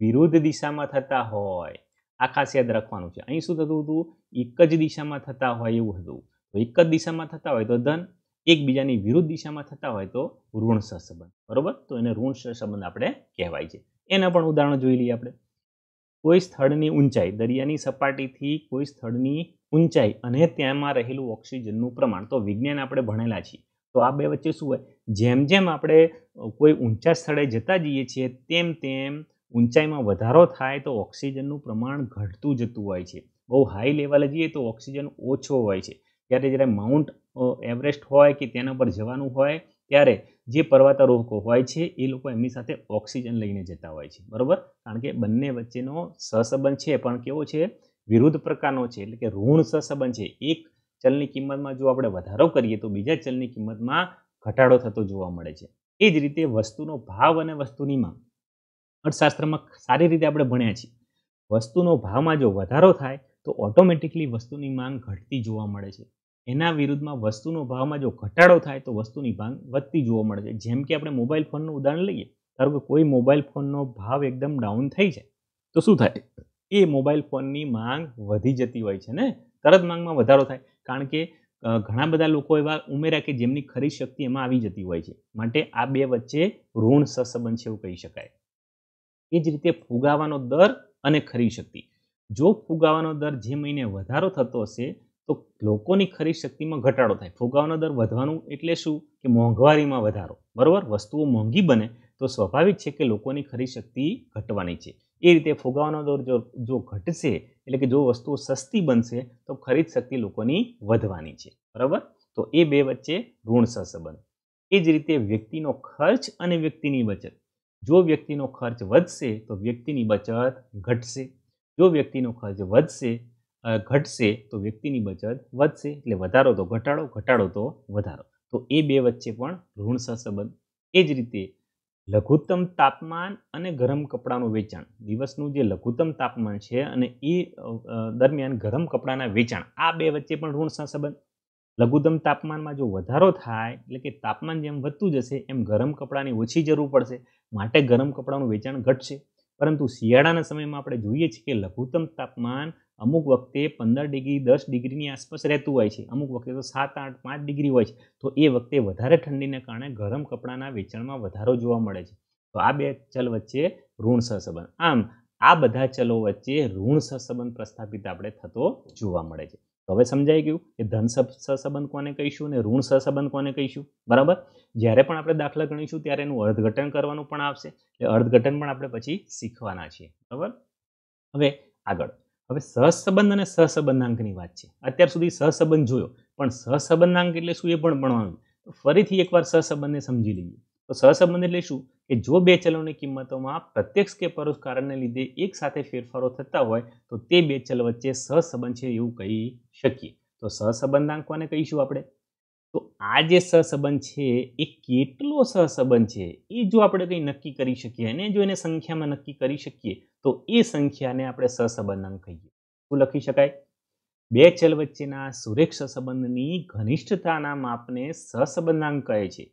વિરુદ્ધ દિશામાં થતા હોય આ ખાસ યાદ રાખવાનું છે અહીં શું થતું હતું એક જ દિશામાં થતા હોય એવું હતું તો એક જ દિશામાં થતા હોય તો ધન એકબીજાની વિરુદ્ધ દિશામાં થતા હોય તો ઋણ સહસંબંધ બરોબર તો એને ઋણ સહસંબંધ આપણે કહેવાય છે એના પણ ઉદાહરણ જોઈ લઈએ આપણે કોઈ સ્થળની ઊંચાઈ દરિયાની સપાટીથી કોઈ સ્થળની ઊંચાઈ અને તેમાં રહેલું ઓક્સિજનનું પ્રમાણ તો વિજ્ઞાન આપણે ભણેલા છીએ તો આ બે વચ્ચે શું હોય જેમ જેમ આપણે કોઈ ઊંચા સ્થળે જતા જઈએ છીએ તેમ તેમ ઊંચાઈમાં વધારો થાય તો ઓક્સિજનનું પ્રમાણ ઘટતું જતું હોય છે બહુ હાઈ લેવલે જઈએ તો ઓક્સિજન ઓછો હોય છે ત્યારે જ્યારે માઉન્ટ એવરેસ્ટ હોય કે તેના પર જવાનું હોય ત્યારે જે પર્વતારોહકો હોય છે એ લોકો એમની સાથે ઓક્સિજન લઈને જતા હોય છે બરાબર કારણ કે બંને વચ્ચેનો સહસંબંધ છે પણ કેવો છે વિરુદ્ધ પ્રકારનો છે એટલે કે ઋણ સહસંબંધ છે એક ચલની કિંમતમાં જો આપણે વધારો કરીએ તો બીજા ચલની કિંમતમાં ઘટાડો થતો જોવા મળે છે એ જ રીતે વસ્તુનો ભાવ અને વસ્તુની માંગ અર્થશાસ્ત્રમાં સારી રીતે આપણે ભણ્યા છીએ વસ્તુનો ભાવમાં જો વધારો થાય તો ઓટોમેટિકલી વસ્તુની માંગ ઘટતી જોવા મળે છે એના વિરુદ્ધમાં વસ્તુનો ભાવમાં જો ઘટાડો થાય તો વસ્તુની માંગ વધતી જોવા મળે છે જેમ કે આપણે મોબાઈલ ફોનનું ઉદાહરણ લઈએ ધારો કે કોઈ મોબાઈલ ફોનનો ભાવ એકદમ ડાઉન થઈ જાય તો શું થાય એ મોબાઈલ ફોનની માંગ વધી જતી હોય છે ને તરત માંગમાં વધારો થાય કારણ કે ઘણા બધા લોકો એવા ઉમેરા કે જેમની ખરીદ શક્તિ એમાં આવી જતી હોય છે માટે આ બે વચ્ચે ઋણ સહસંબંધ છે એવું કહી શકાય એ જ રીતે ફુગાવાનો દર અને ખરીદ શક્તિ જો ફુગાવાનો દર જે મહિને વધારો થતો હશે તો લોકોની ખરીદ શક્તિમાં ઘટાડો થાય ફુગાવાનો દર વધવાનું એટલે શું કે મોંઘવારીમાં વધારો બરાબર વસ્તુઓ મોંઘી બને તો સ્વાભાવિક છે કે લોકોની ખરીદ શક્તિ ઘટવાની છે એ રીતે ફુગાવાનો દર જો જો ઘટશે એટલે કે જો વસ્તુઓ સસ્તી બનશે તો ખરીદ શક્તિ લોકોની વધવાની છે બરાબર તો એ બે વચ્ચે ઋણ સહસંબંધ એ જ રીતે વ્યક્તિનો ખર્ચ અને વ્યક્તિની બચત જો વ્યક્તિનો ખર્ચ વધશે તો વ્યક્તિની બચત ઘટશે જો વ્યક્તિનો ખર્ચ વધશે ઘટશે તો વ્યક્તિની બચત વધશે એટલે વધારો તો ઘટાડો ઘટાડો તો વધારો તો એ બે વચ્ચે પણ ઋણ સહસંબંધ એ જ રીતે લઘુત્તમ તાપમાન અને ગરમ કપડાનું વેચાણ દિવસનું જે લઘુત્તમ તાપમાન છે અને એ દરમિયાન ગરમ કપડાના વેચાણ આ બે વચ્ચે પણ ઋણ સહસંબંધ લઘુત્તમ તાપમાનમાં જો વધારો થાય એટલે કે તાપમાન જેમ વધતું જશે એમ ગરમ કપડાની ઓછી જરૂર પડશે માટે ગરમ કપડાનું વેચાણ ઘટશે પરંતુ શિયાળાના સમયમાં આપણે જોઈએ છીએ કે લઘુત્તમ તાપમાન અમુક વખતે પંદર ડિગ્રી દસ ડિગ્રીની આસપાસ રહેતું હોય છે અમુક વખતે તો સાત આઠ પાંચ ડિગ્રી હોય છે તો એ વખતે વધારે ઠંડીને કારણે ગરમ કપડાના વેચાણમાં વધારો જોવા મળે છે તો આ બે ચલ વચ્ચે ઋણ સહસંબંધ આમ આ બધા ચલો વચ્ચે ઋણ સહસંબંધ પ્રસ્થાપિત આપણે થતો જોવા મળે છે તો હવે સમજાઈ ગયું કે ધન સહસંબંધ કોને કહીશું અને ઋણ સહસંબંધ કોને કહીશું બરાબર જ્યારે પણ આપણે દાખલા ગણીશું ત્યારે એનું અર્થઘટન કરવાનું પણ આવશે એટલે અર્થઘટન પણ આપણે પછી શીખવાના છીએ બરાબર હવે આગળ હવે સહસંબંધ અને સહસંબંધાંકની વાત છે અત્યાર સુધી સહસંબંધ જોયો પણ સહસંબંધાંક એટલે શું એ પણ ભણવાનું ફરીથી એકવાર સહસંબંધને સમજી લઈએ તો સહસંબંધ એટલે શું કે જો બે ચલોની કિંમતોમાં પ્રત્યક્ષ કે પરોક્ષ કારણને લીધે એક સાથે ફેરફારો થતા હોય તો તે બે ચલ વચ્ચે સહસંબંધ છે એવું કહી શકીએ તો સહસંબંધાંક કોને કહીશું આપણે તો આ જે સહસંબંધ છે એ કેટલો સહસંબંધ છે એ જો આપણે કંઈ નક્કી કરી શકીએ અને જો એને સંખ્યામાં નક્કી કરી શકીએ તો એ સંખ્યાને આપણે સહસંબંધાંક કહીએ શું લખી શકાય બે ચલ વચ્ચેના સુરેક્ષ સંબંધની ઘનિષ્ઠતાના માપને સહસંબંધાંક કહે છે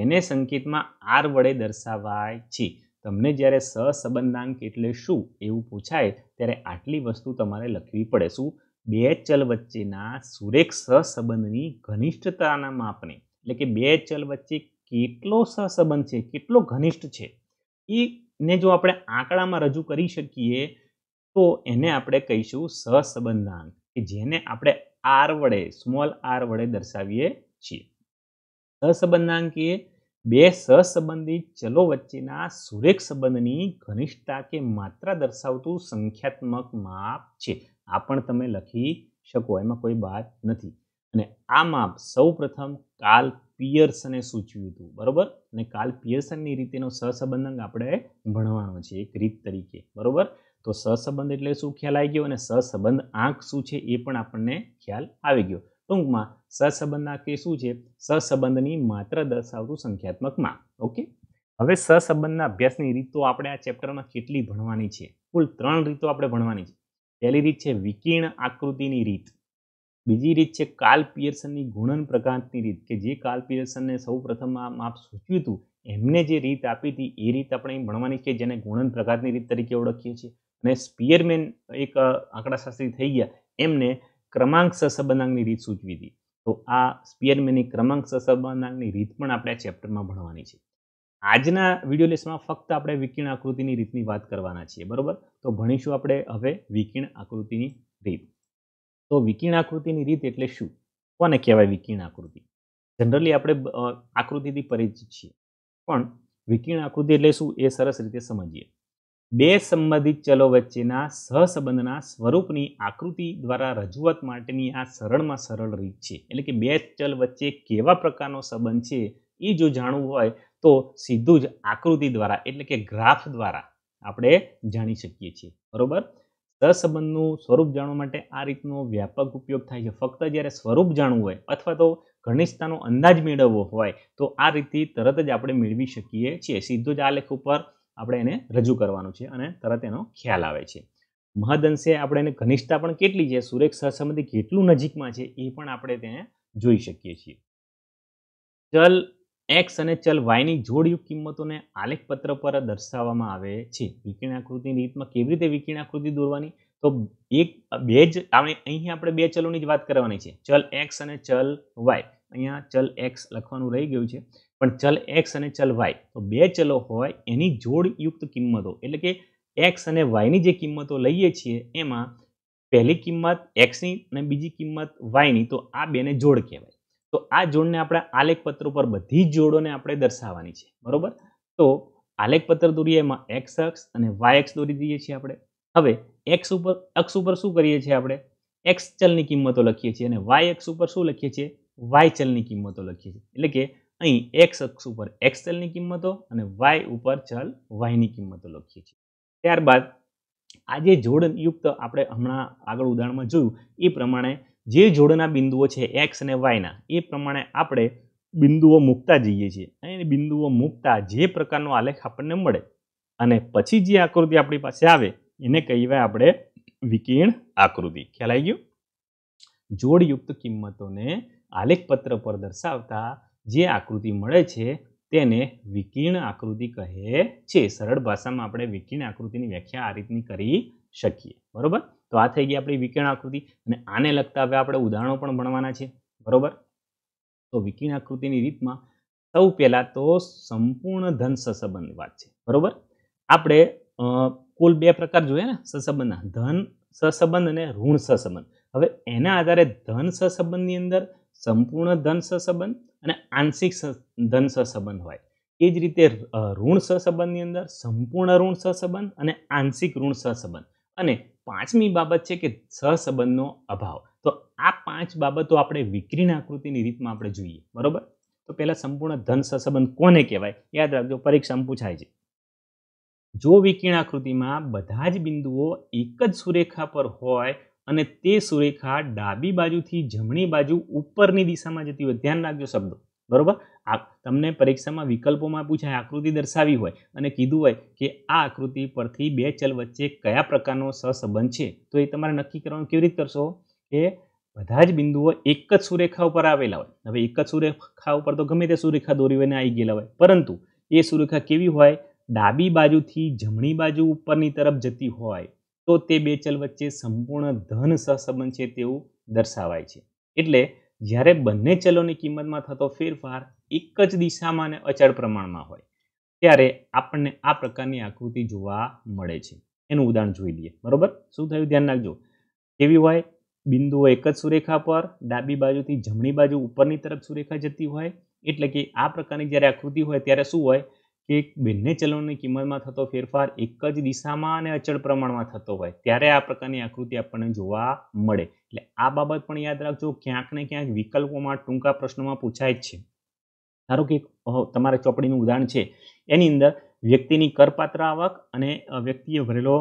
તેને સંકેતમાં આર વડે દર્શાવાય છે તમને જ્યારે સહસંબંધાંક એટલે શું એવું પૂછાય ત્યારે આટલી વસ્તુ તમારે લખવી પડે શું બે ચલ વચ્ચેના સુરેખ સહસંબંધની ઘનિષ્ઠતાના માપને એટલે કે બે ચલ વચ્ચે કેટલો સહસંબંધ છે કેટલો ઘનિષ્ઠ છે એ ને જો આપણે આંકડામાં રજૂ કરી શકીએ તો એને આપણે કહીશું સહસંબંધાંક કે જેને આપણે આર વડે સ્મોલ આર વડે દર્શાવીએ છીએ સહસંબંધાંક એ બે સહસંબંધિત ચલો વચ્ચેના સુરેખ સંબંધની ઘનિષ્ઠતા કે માત્રા દર્શાવતું સંખ્યાત્મક માપ છે આ પણ તમે લખી શકો એમાં કોઈ વાત નથી અને આ માપ સૌ પ્રથમ કાલ પિયર્સને સૂચવ્યું હતું બરાબર અને કાલ પિયર્સનની રીતેનો સહસંબંધક આપણે ભણવાનો છે એક રીત તરીકે બરાબર તો સહસંબંધ એટલે શું ખ્યાલ આવી ગયો અને સહસંબંધ આંખ શું છે એ પણ આપણને ખ્યાલ આવી ગયો ટૂંકમાં સહસંબંધ આંક એ શું છે સહસંબંધની માત્ર દર્શાવતું સંખ્યાત્મકમાં ઓકે હવે સહસંબંધના અભ્યાસની રીતો આપણે આ ચેપ્ટરમાં કેટલી ભણવાની છે કુલ ત્રણ રીતો આપણે ભણવાની છે પહેલી રીત છે વિકીર્ણ આકૃતિની રીત બીજી રીત છે કાર્લ પિયર્સનની ગુણન પ્રકાશની રીત કે જે કાર્લ પિયર્સનને સૌ માપ સૂચવ્યું હતું એમને જે રીત આપી હતી એ રીત આપણે ભણવાની છે જેને ગુણન પ્રકાશની રીત તરીકે ઓળખીએ છીએ અને સ્પિયરમેન એક આંકડાશાસ્ત્રી થઈ ગયા એમને ક્રમાંક સહસંબંધાંકની રીત સૂચવી હતી તો આ સ્પિયરમેનની ક્રમાંક સહસંબંધાંકની રીત પણ આપણે આ ચેપ્ટરમાં ભણવાની છે આજના વિડીયો લેસમાં ફક્ત આપણે વિકિર્ણ આકૃતિની રીતની વાત કરવાના છીએ બરાબર તો ભણીશું આપણે હવે વિકિર્ણ આકૃતિની રીત તો આકૃતિની રીત એટલે શું કોને કહેવાય આકૃતિ જનરલી આપણે આકૃતિથી પરિચિત છીએ પણ આકૃતિ એટલે શું એ સરસ રીતે સમજીએ બે સંબંધિત ચલો વચ્ચેના સહસંબંધના સ્વરૂપની આકૃતિ દ્વારા રજૂઆત માટેની આ સરળમાં સરળ રીત છે એટલે કે બે ચલ વચ્ચે કેવા પ્રકારનો સંબંધ છે એ જો જાણવું હોય તો સીધું જ આકૃતિ દ્વારા એટલે કે ગ્રાફ દ્વારા આપણે જાણી શકીએ છીએ બરોબર સહસંબંધનું સ્વરૂપ જાણવા માટે આ રીતનો વ્યાપક ઉપયોગ થાય છે ફક્ત જ્યારે સ્વરૂપ જાણવું હોય અથવા તો ઘનિષ્ઠતાનો અંદાજ મેળવવો હોય તો આ રીતે તરત જ આપણે મેળવી શકીએ છીએ સીધો જ આ લેખ ઉપર આપણે એને રજૂ કરવાનું છે અને તરત એનો ખ્યાલ આવે છે મહદઅંશે આપણે એને ઘનિષ્ઠતા પણ કેટલી છે સુરેખ સહસંબંધી કેટલું નજીકમાં છે એ પણ આપણે તેને જોઈ શકીએ છીએ ચલ એક્સ અને ચલ વાયની જોડયુક્ત કિંમતોને આલેખપત્ર પર દર્શાવવામાં આવે છે વિકિરણાકૃતિની રીતમાં કેવી રીતે વિકિરણાકૃતિ દોરવાની તો એક બે જ આપણે અહીંયા આપણે બે ચલોની જ વાત કરવાની છે ચલ એક્સ અને ચલ વાય અહીંયા ચલ એક્સ લખવાનું રહી ગયું છે પણ ચલ એક્સ અને ચલ વાય તો બે ચલો હોય એની જોડયુક્ત કિંમતો એટલે કે એક્સ અને વાયની જે કિંમતો લઈએ છીએ એમાં પહેલી કિંમત એક્સની અને બીજી કિંમત વાયની તો આ બેને જોડ કહેવાય તો આ જોડને આપણે આલેખપત્ર ઉપર બધી જ જોડોને આપણે દર્શાવવાની છે બરોબર તો આલેખપત્ર દોરીએ એમાં એક્સ અક્ષ અને વાય એક્સ દોરી દઈએ છીએ આપણે હવે એક્સ ઉપર અક્ષ ઉપર શું કરીએ છીએ આપણે એક્સ ચલની કિંમતો લખીએ છીએ અને વાય એક્સ ઉપર શું લખીએ છીએ વાય ચલની કિંમતો લખીએ છીએ એટલે કે અહીં એક્સ અક્ષ ઉપર એક્સ ચલની કિંમતો અને વાય ઉપર ચલ વાયની કિંમતો લખીએ છીએ ત્યારબાદ આ જે જોડયુક્ત આપણે હમણાં આગળ ઉદાહરણમાં જોયું એ પ્રમાણે જે જોડના બિંદુઓ છે એક્સ અને વાયના એ પ્રમાણે આપણે બિંદુઓ મૂકતા જઈએ છીએ અને બિંદુઓ મૂકતા જે પ્રકારનો આલેખ આપણને મળે અને પછી જે આકૃતિ આપણી પાસે આવે એને કહેવાય આપણે વિકીર્ણ આકૃતિ ખ્યાલ આવી ગયું જોડયુક્ત કિંમતોને આલેખપત્ર પર દર્શાવતા જે આકૃતિ મળે છે તેને વિકીર્ણ આકૃતિ કહે છે સરળ ભાષામાં આપણે વિકીર્ણ આકૃતિની વ્યાખ્યા આ રીતની કરી શકીએ બરાબર તો આ થઈ ગઈ આપણી વિકિરણ આકૃતિ અને આને લગતા હવે આપણે ઉદાહરણો પણ ભણવાના છે બરાબર તો વિકિરણ આકૃતિની રીતમાં સૌ પહેલાં તો સંપૂર્ણ ધન સહસંબંધની વાત છે બરાબર આપણે કુલ બે પ્રકાર જોઈએ ને સહસંબંધના ધન સસંબંધ અને ઋણ સસંબંધ હવે એના આધારે ધન સસંબંધની અંદર સંપૂર્ણ ધન સસંબંધ અને આંશિક ધન સસંબંધ હોય એ જ રીતે ઋણ સસંબંધની અંદર સંપૂર્ણ ઋણ સસંબંધ અને આંશિક ઋણ સસંબંધ અને પાંચમી બાબત છે કે સહસંબંધનો અભાવ તો આ પાંચ બાબતો આપણે વિક્રીના આકૃતિની રીતમાં આપણે જોઈએ બરોબર તો પહેલાં સંપૂર્ણ ધન સહસંબંધ કોને કહેવાય યાદ રાખજો પરીક્ષામાં પૂછાય છે જો વિકિરણ આકૃતિમાં બધા જ બિંદુઓ એક જ સુરેખા પર હોય અને તે સુરેખા ડાબી બાજુથી જમણી બાજુ ઉપરની દિશામાં જતી હોય ધ્યાન રાખજો શબ્દો બરોબર આ તમને પરીક્ષામાં વિકલ્પોમાં પૂછાય આકૃતિ દર્શાવી હોય અને કીધું હોય કે આ આકૃતિ પરથી બે ચલ વચ્ચે કયા પ્રકારનો સહસંબંધ છે તો એ તમારે નક્કી કરવાનું કેવી રીતે કરશો કે બધા જ બિંદુઓ એક જ સુરેખા ઉપર આવેલા હોય હવે એક જ સુરેખા ઉપર તો ગમે તે સુરેખા દોરીને આવી ગયેલા હોય પરંતુ એ સુરેખા કેવી હોય ડાબી બાજુથી જમણી બાજુ ઉપરની તરફ જતી હોય તો તે બે ચલ વચ્ચે સંપૂર્ણ ધન સહસંબંધ છે તેવું દર્શાવાય છે એટલે જ્યારે બંને ચલોની કિંમતમાં થતો ફેરફાર એક જ દિશામાં અને અચળ પ્રમાણમાં હોય ત્યારે આપણને આ પ્રકારની આકૃતિ જોવા મળે છે એનું ઉદાહરણ જોઈ લઈએ બરોબર શું થયું ધ્યાન રાખજો કેવી હોય બિંદુઓ એક જ સુરેખા પર ડાબી બાજુથી જમણી બાજુ ઉપરની તરફ સુરેખા જતી હોય એટલે કે આ પ્રકારની જ્યારે આકૃતિ હોય ત્યારે શું હોય કે બંને ચલણની કિંમતમાં થતો ફેરફાર એક જ દિશામાં અને અચળ પ્રમાણમાં થતો હોય ત્યારે આ પ્રકારની આકૃતિ આપણને જોવા મળે એટલે આ બાબત પણ યાદ રાખજો ક્યાંક ને ક્યાંક વિકલ્પોમાં ટૂંકા પ્રશ્નોમાં પૂછાય જ છે ધારો કે તમારે ચોપડીનું ઉદાહરણ છે એની અંદર વ્યક્તિની કરપાત્ર આવક અને વ્યક્તિએ ભરેલો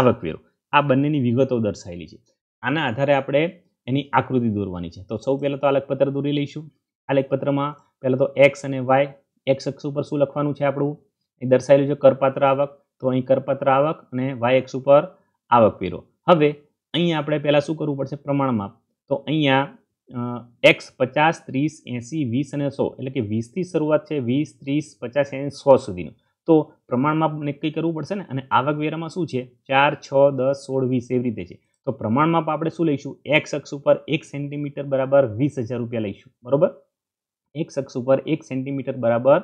આવકવેરો આ બંનેની વિગતો દર્શાવેલી છે આના આધારે આપણે એની આકૃતિ દોરવાની છે તો સૌ પહેલાં તો આ લેખપત્ર દોરી લઈશું આ લેખપત્રમાં પહેલાં તો એક્સ અને વાય એક્સ અક્ષ ઉપર શું લખવાનું છે આપણું એ દર્શાવેલું છે કરપાત્ર આવક તો અહીં કરપાત્ર આવક અને વાય એક્સ ઉપર આવક વેરો હવે અહીંયા આપણે પહેલાં શું કરવું પડશે પ્રમાણમાં તો અહીંયા એક્સ પચાસ ત્રીસ એંસી વીસ અને સો એટલે કે વીસથી શરૂઆત છે વીસ ત્રીસ પચાસ એંસી સો સુધીનું તો પ્રમાણમાં નક્કી કરવું પડશે ને અને આવક શું છે ચાર છ દસ સોળ વીસ એવી રીતે છે તો પ્રમાણમાં આપણે શું લઈશું એક્સ અક્ષ ઉપર એક સેન્ટીમીટર બરાબર વીસ હજાર રૂપિયા લઈશું બરાબર એક શખ્સ ઉપર એક સેન્ટીમીટર બરાબર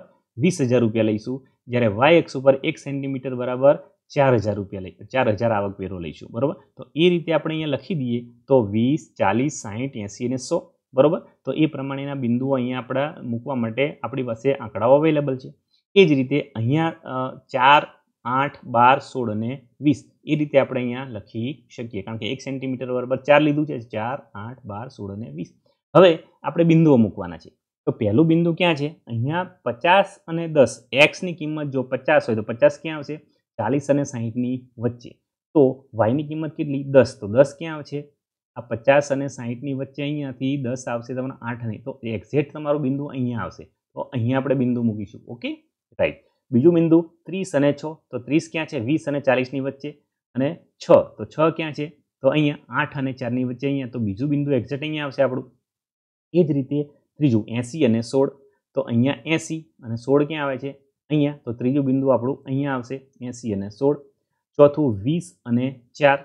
વીસ હજાર રૂપિયા લઈશું જ્યારે વાય અક્ષ ઉપર એક સેન્ટીમીટર બરાબર ચાર હજાર રૂપિયા લઈ ચાર હજાર આવક વેરો લઈશું બરાબર તો એ રીતે આપણે અહીંયા લખી દઈએ તો વીસ ચાલીસ સાહીઠ એંસી અને સો બરાબર તો એ પ્રમાણેના બિંદુઓ અહીંયા આપણા મૂકવા માટે આપણી પાસે આંકડાઓ અવેલેબલ છે એ જ રીતે અહીંયા ચાર આઠ બાર સોળ અને વીસ એ રીતે આપણે અહીંયા લખી શકીએ કારણ કે એક સેન્ટીમીટર બરાબર ચાર લીધું છે ચાર આઠ બાર સોળ અને વીસ હવે આપણે બિંદુઓ મૂકવાના છે તો પહેલું બિંદુ ક્યાં છે અહીંયા પચાસ અને દસ એક્સની કિંમત જો પચાસ હોય તો પચાસ ક્યાં આવશે ચાલીસ અને સાહીઠની વચ્ચે તો વાયની કિંમત કેટલી દસ તો દસ ક્યાં આવશે આ પચાસ અને સાહીઠની વચ્ચે અહીંયાથી દસ આવશે તમને આઠ નહીં તો એક્ઝેક્ટ તમારું બિંદુ અહીંયા આવશે તો અહીંયા આપણે બિંદુ મૂકીશું ઓકે રાઈટ બીજું બિંદુ ત્રીસ અને છ તો ત્રીસ ક્યાં છે વીસ અને ચાલીસની વચ્ચે અને છ તો છ ક્યાં છે તો અહીંયા આઠ અને ચારની વચ્ચે અહીંયા તો બીજું બિંદુ એક્ઝેક્ટ અહીંયા આવશે આપણું એ જ રીતે ત્રીજું એંસી અને સોળ તો અહીંયા એંસી અને સોળ ક્યાં આવે છે અહીંયા તો ત્રીજું બિંદુ આપણું અહીંયા આવશે એંસી અને સોળ ચોથું વીસ અને ચાર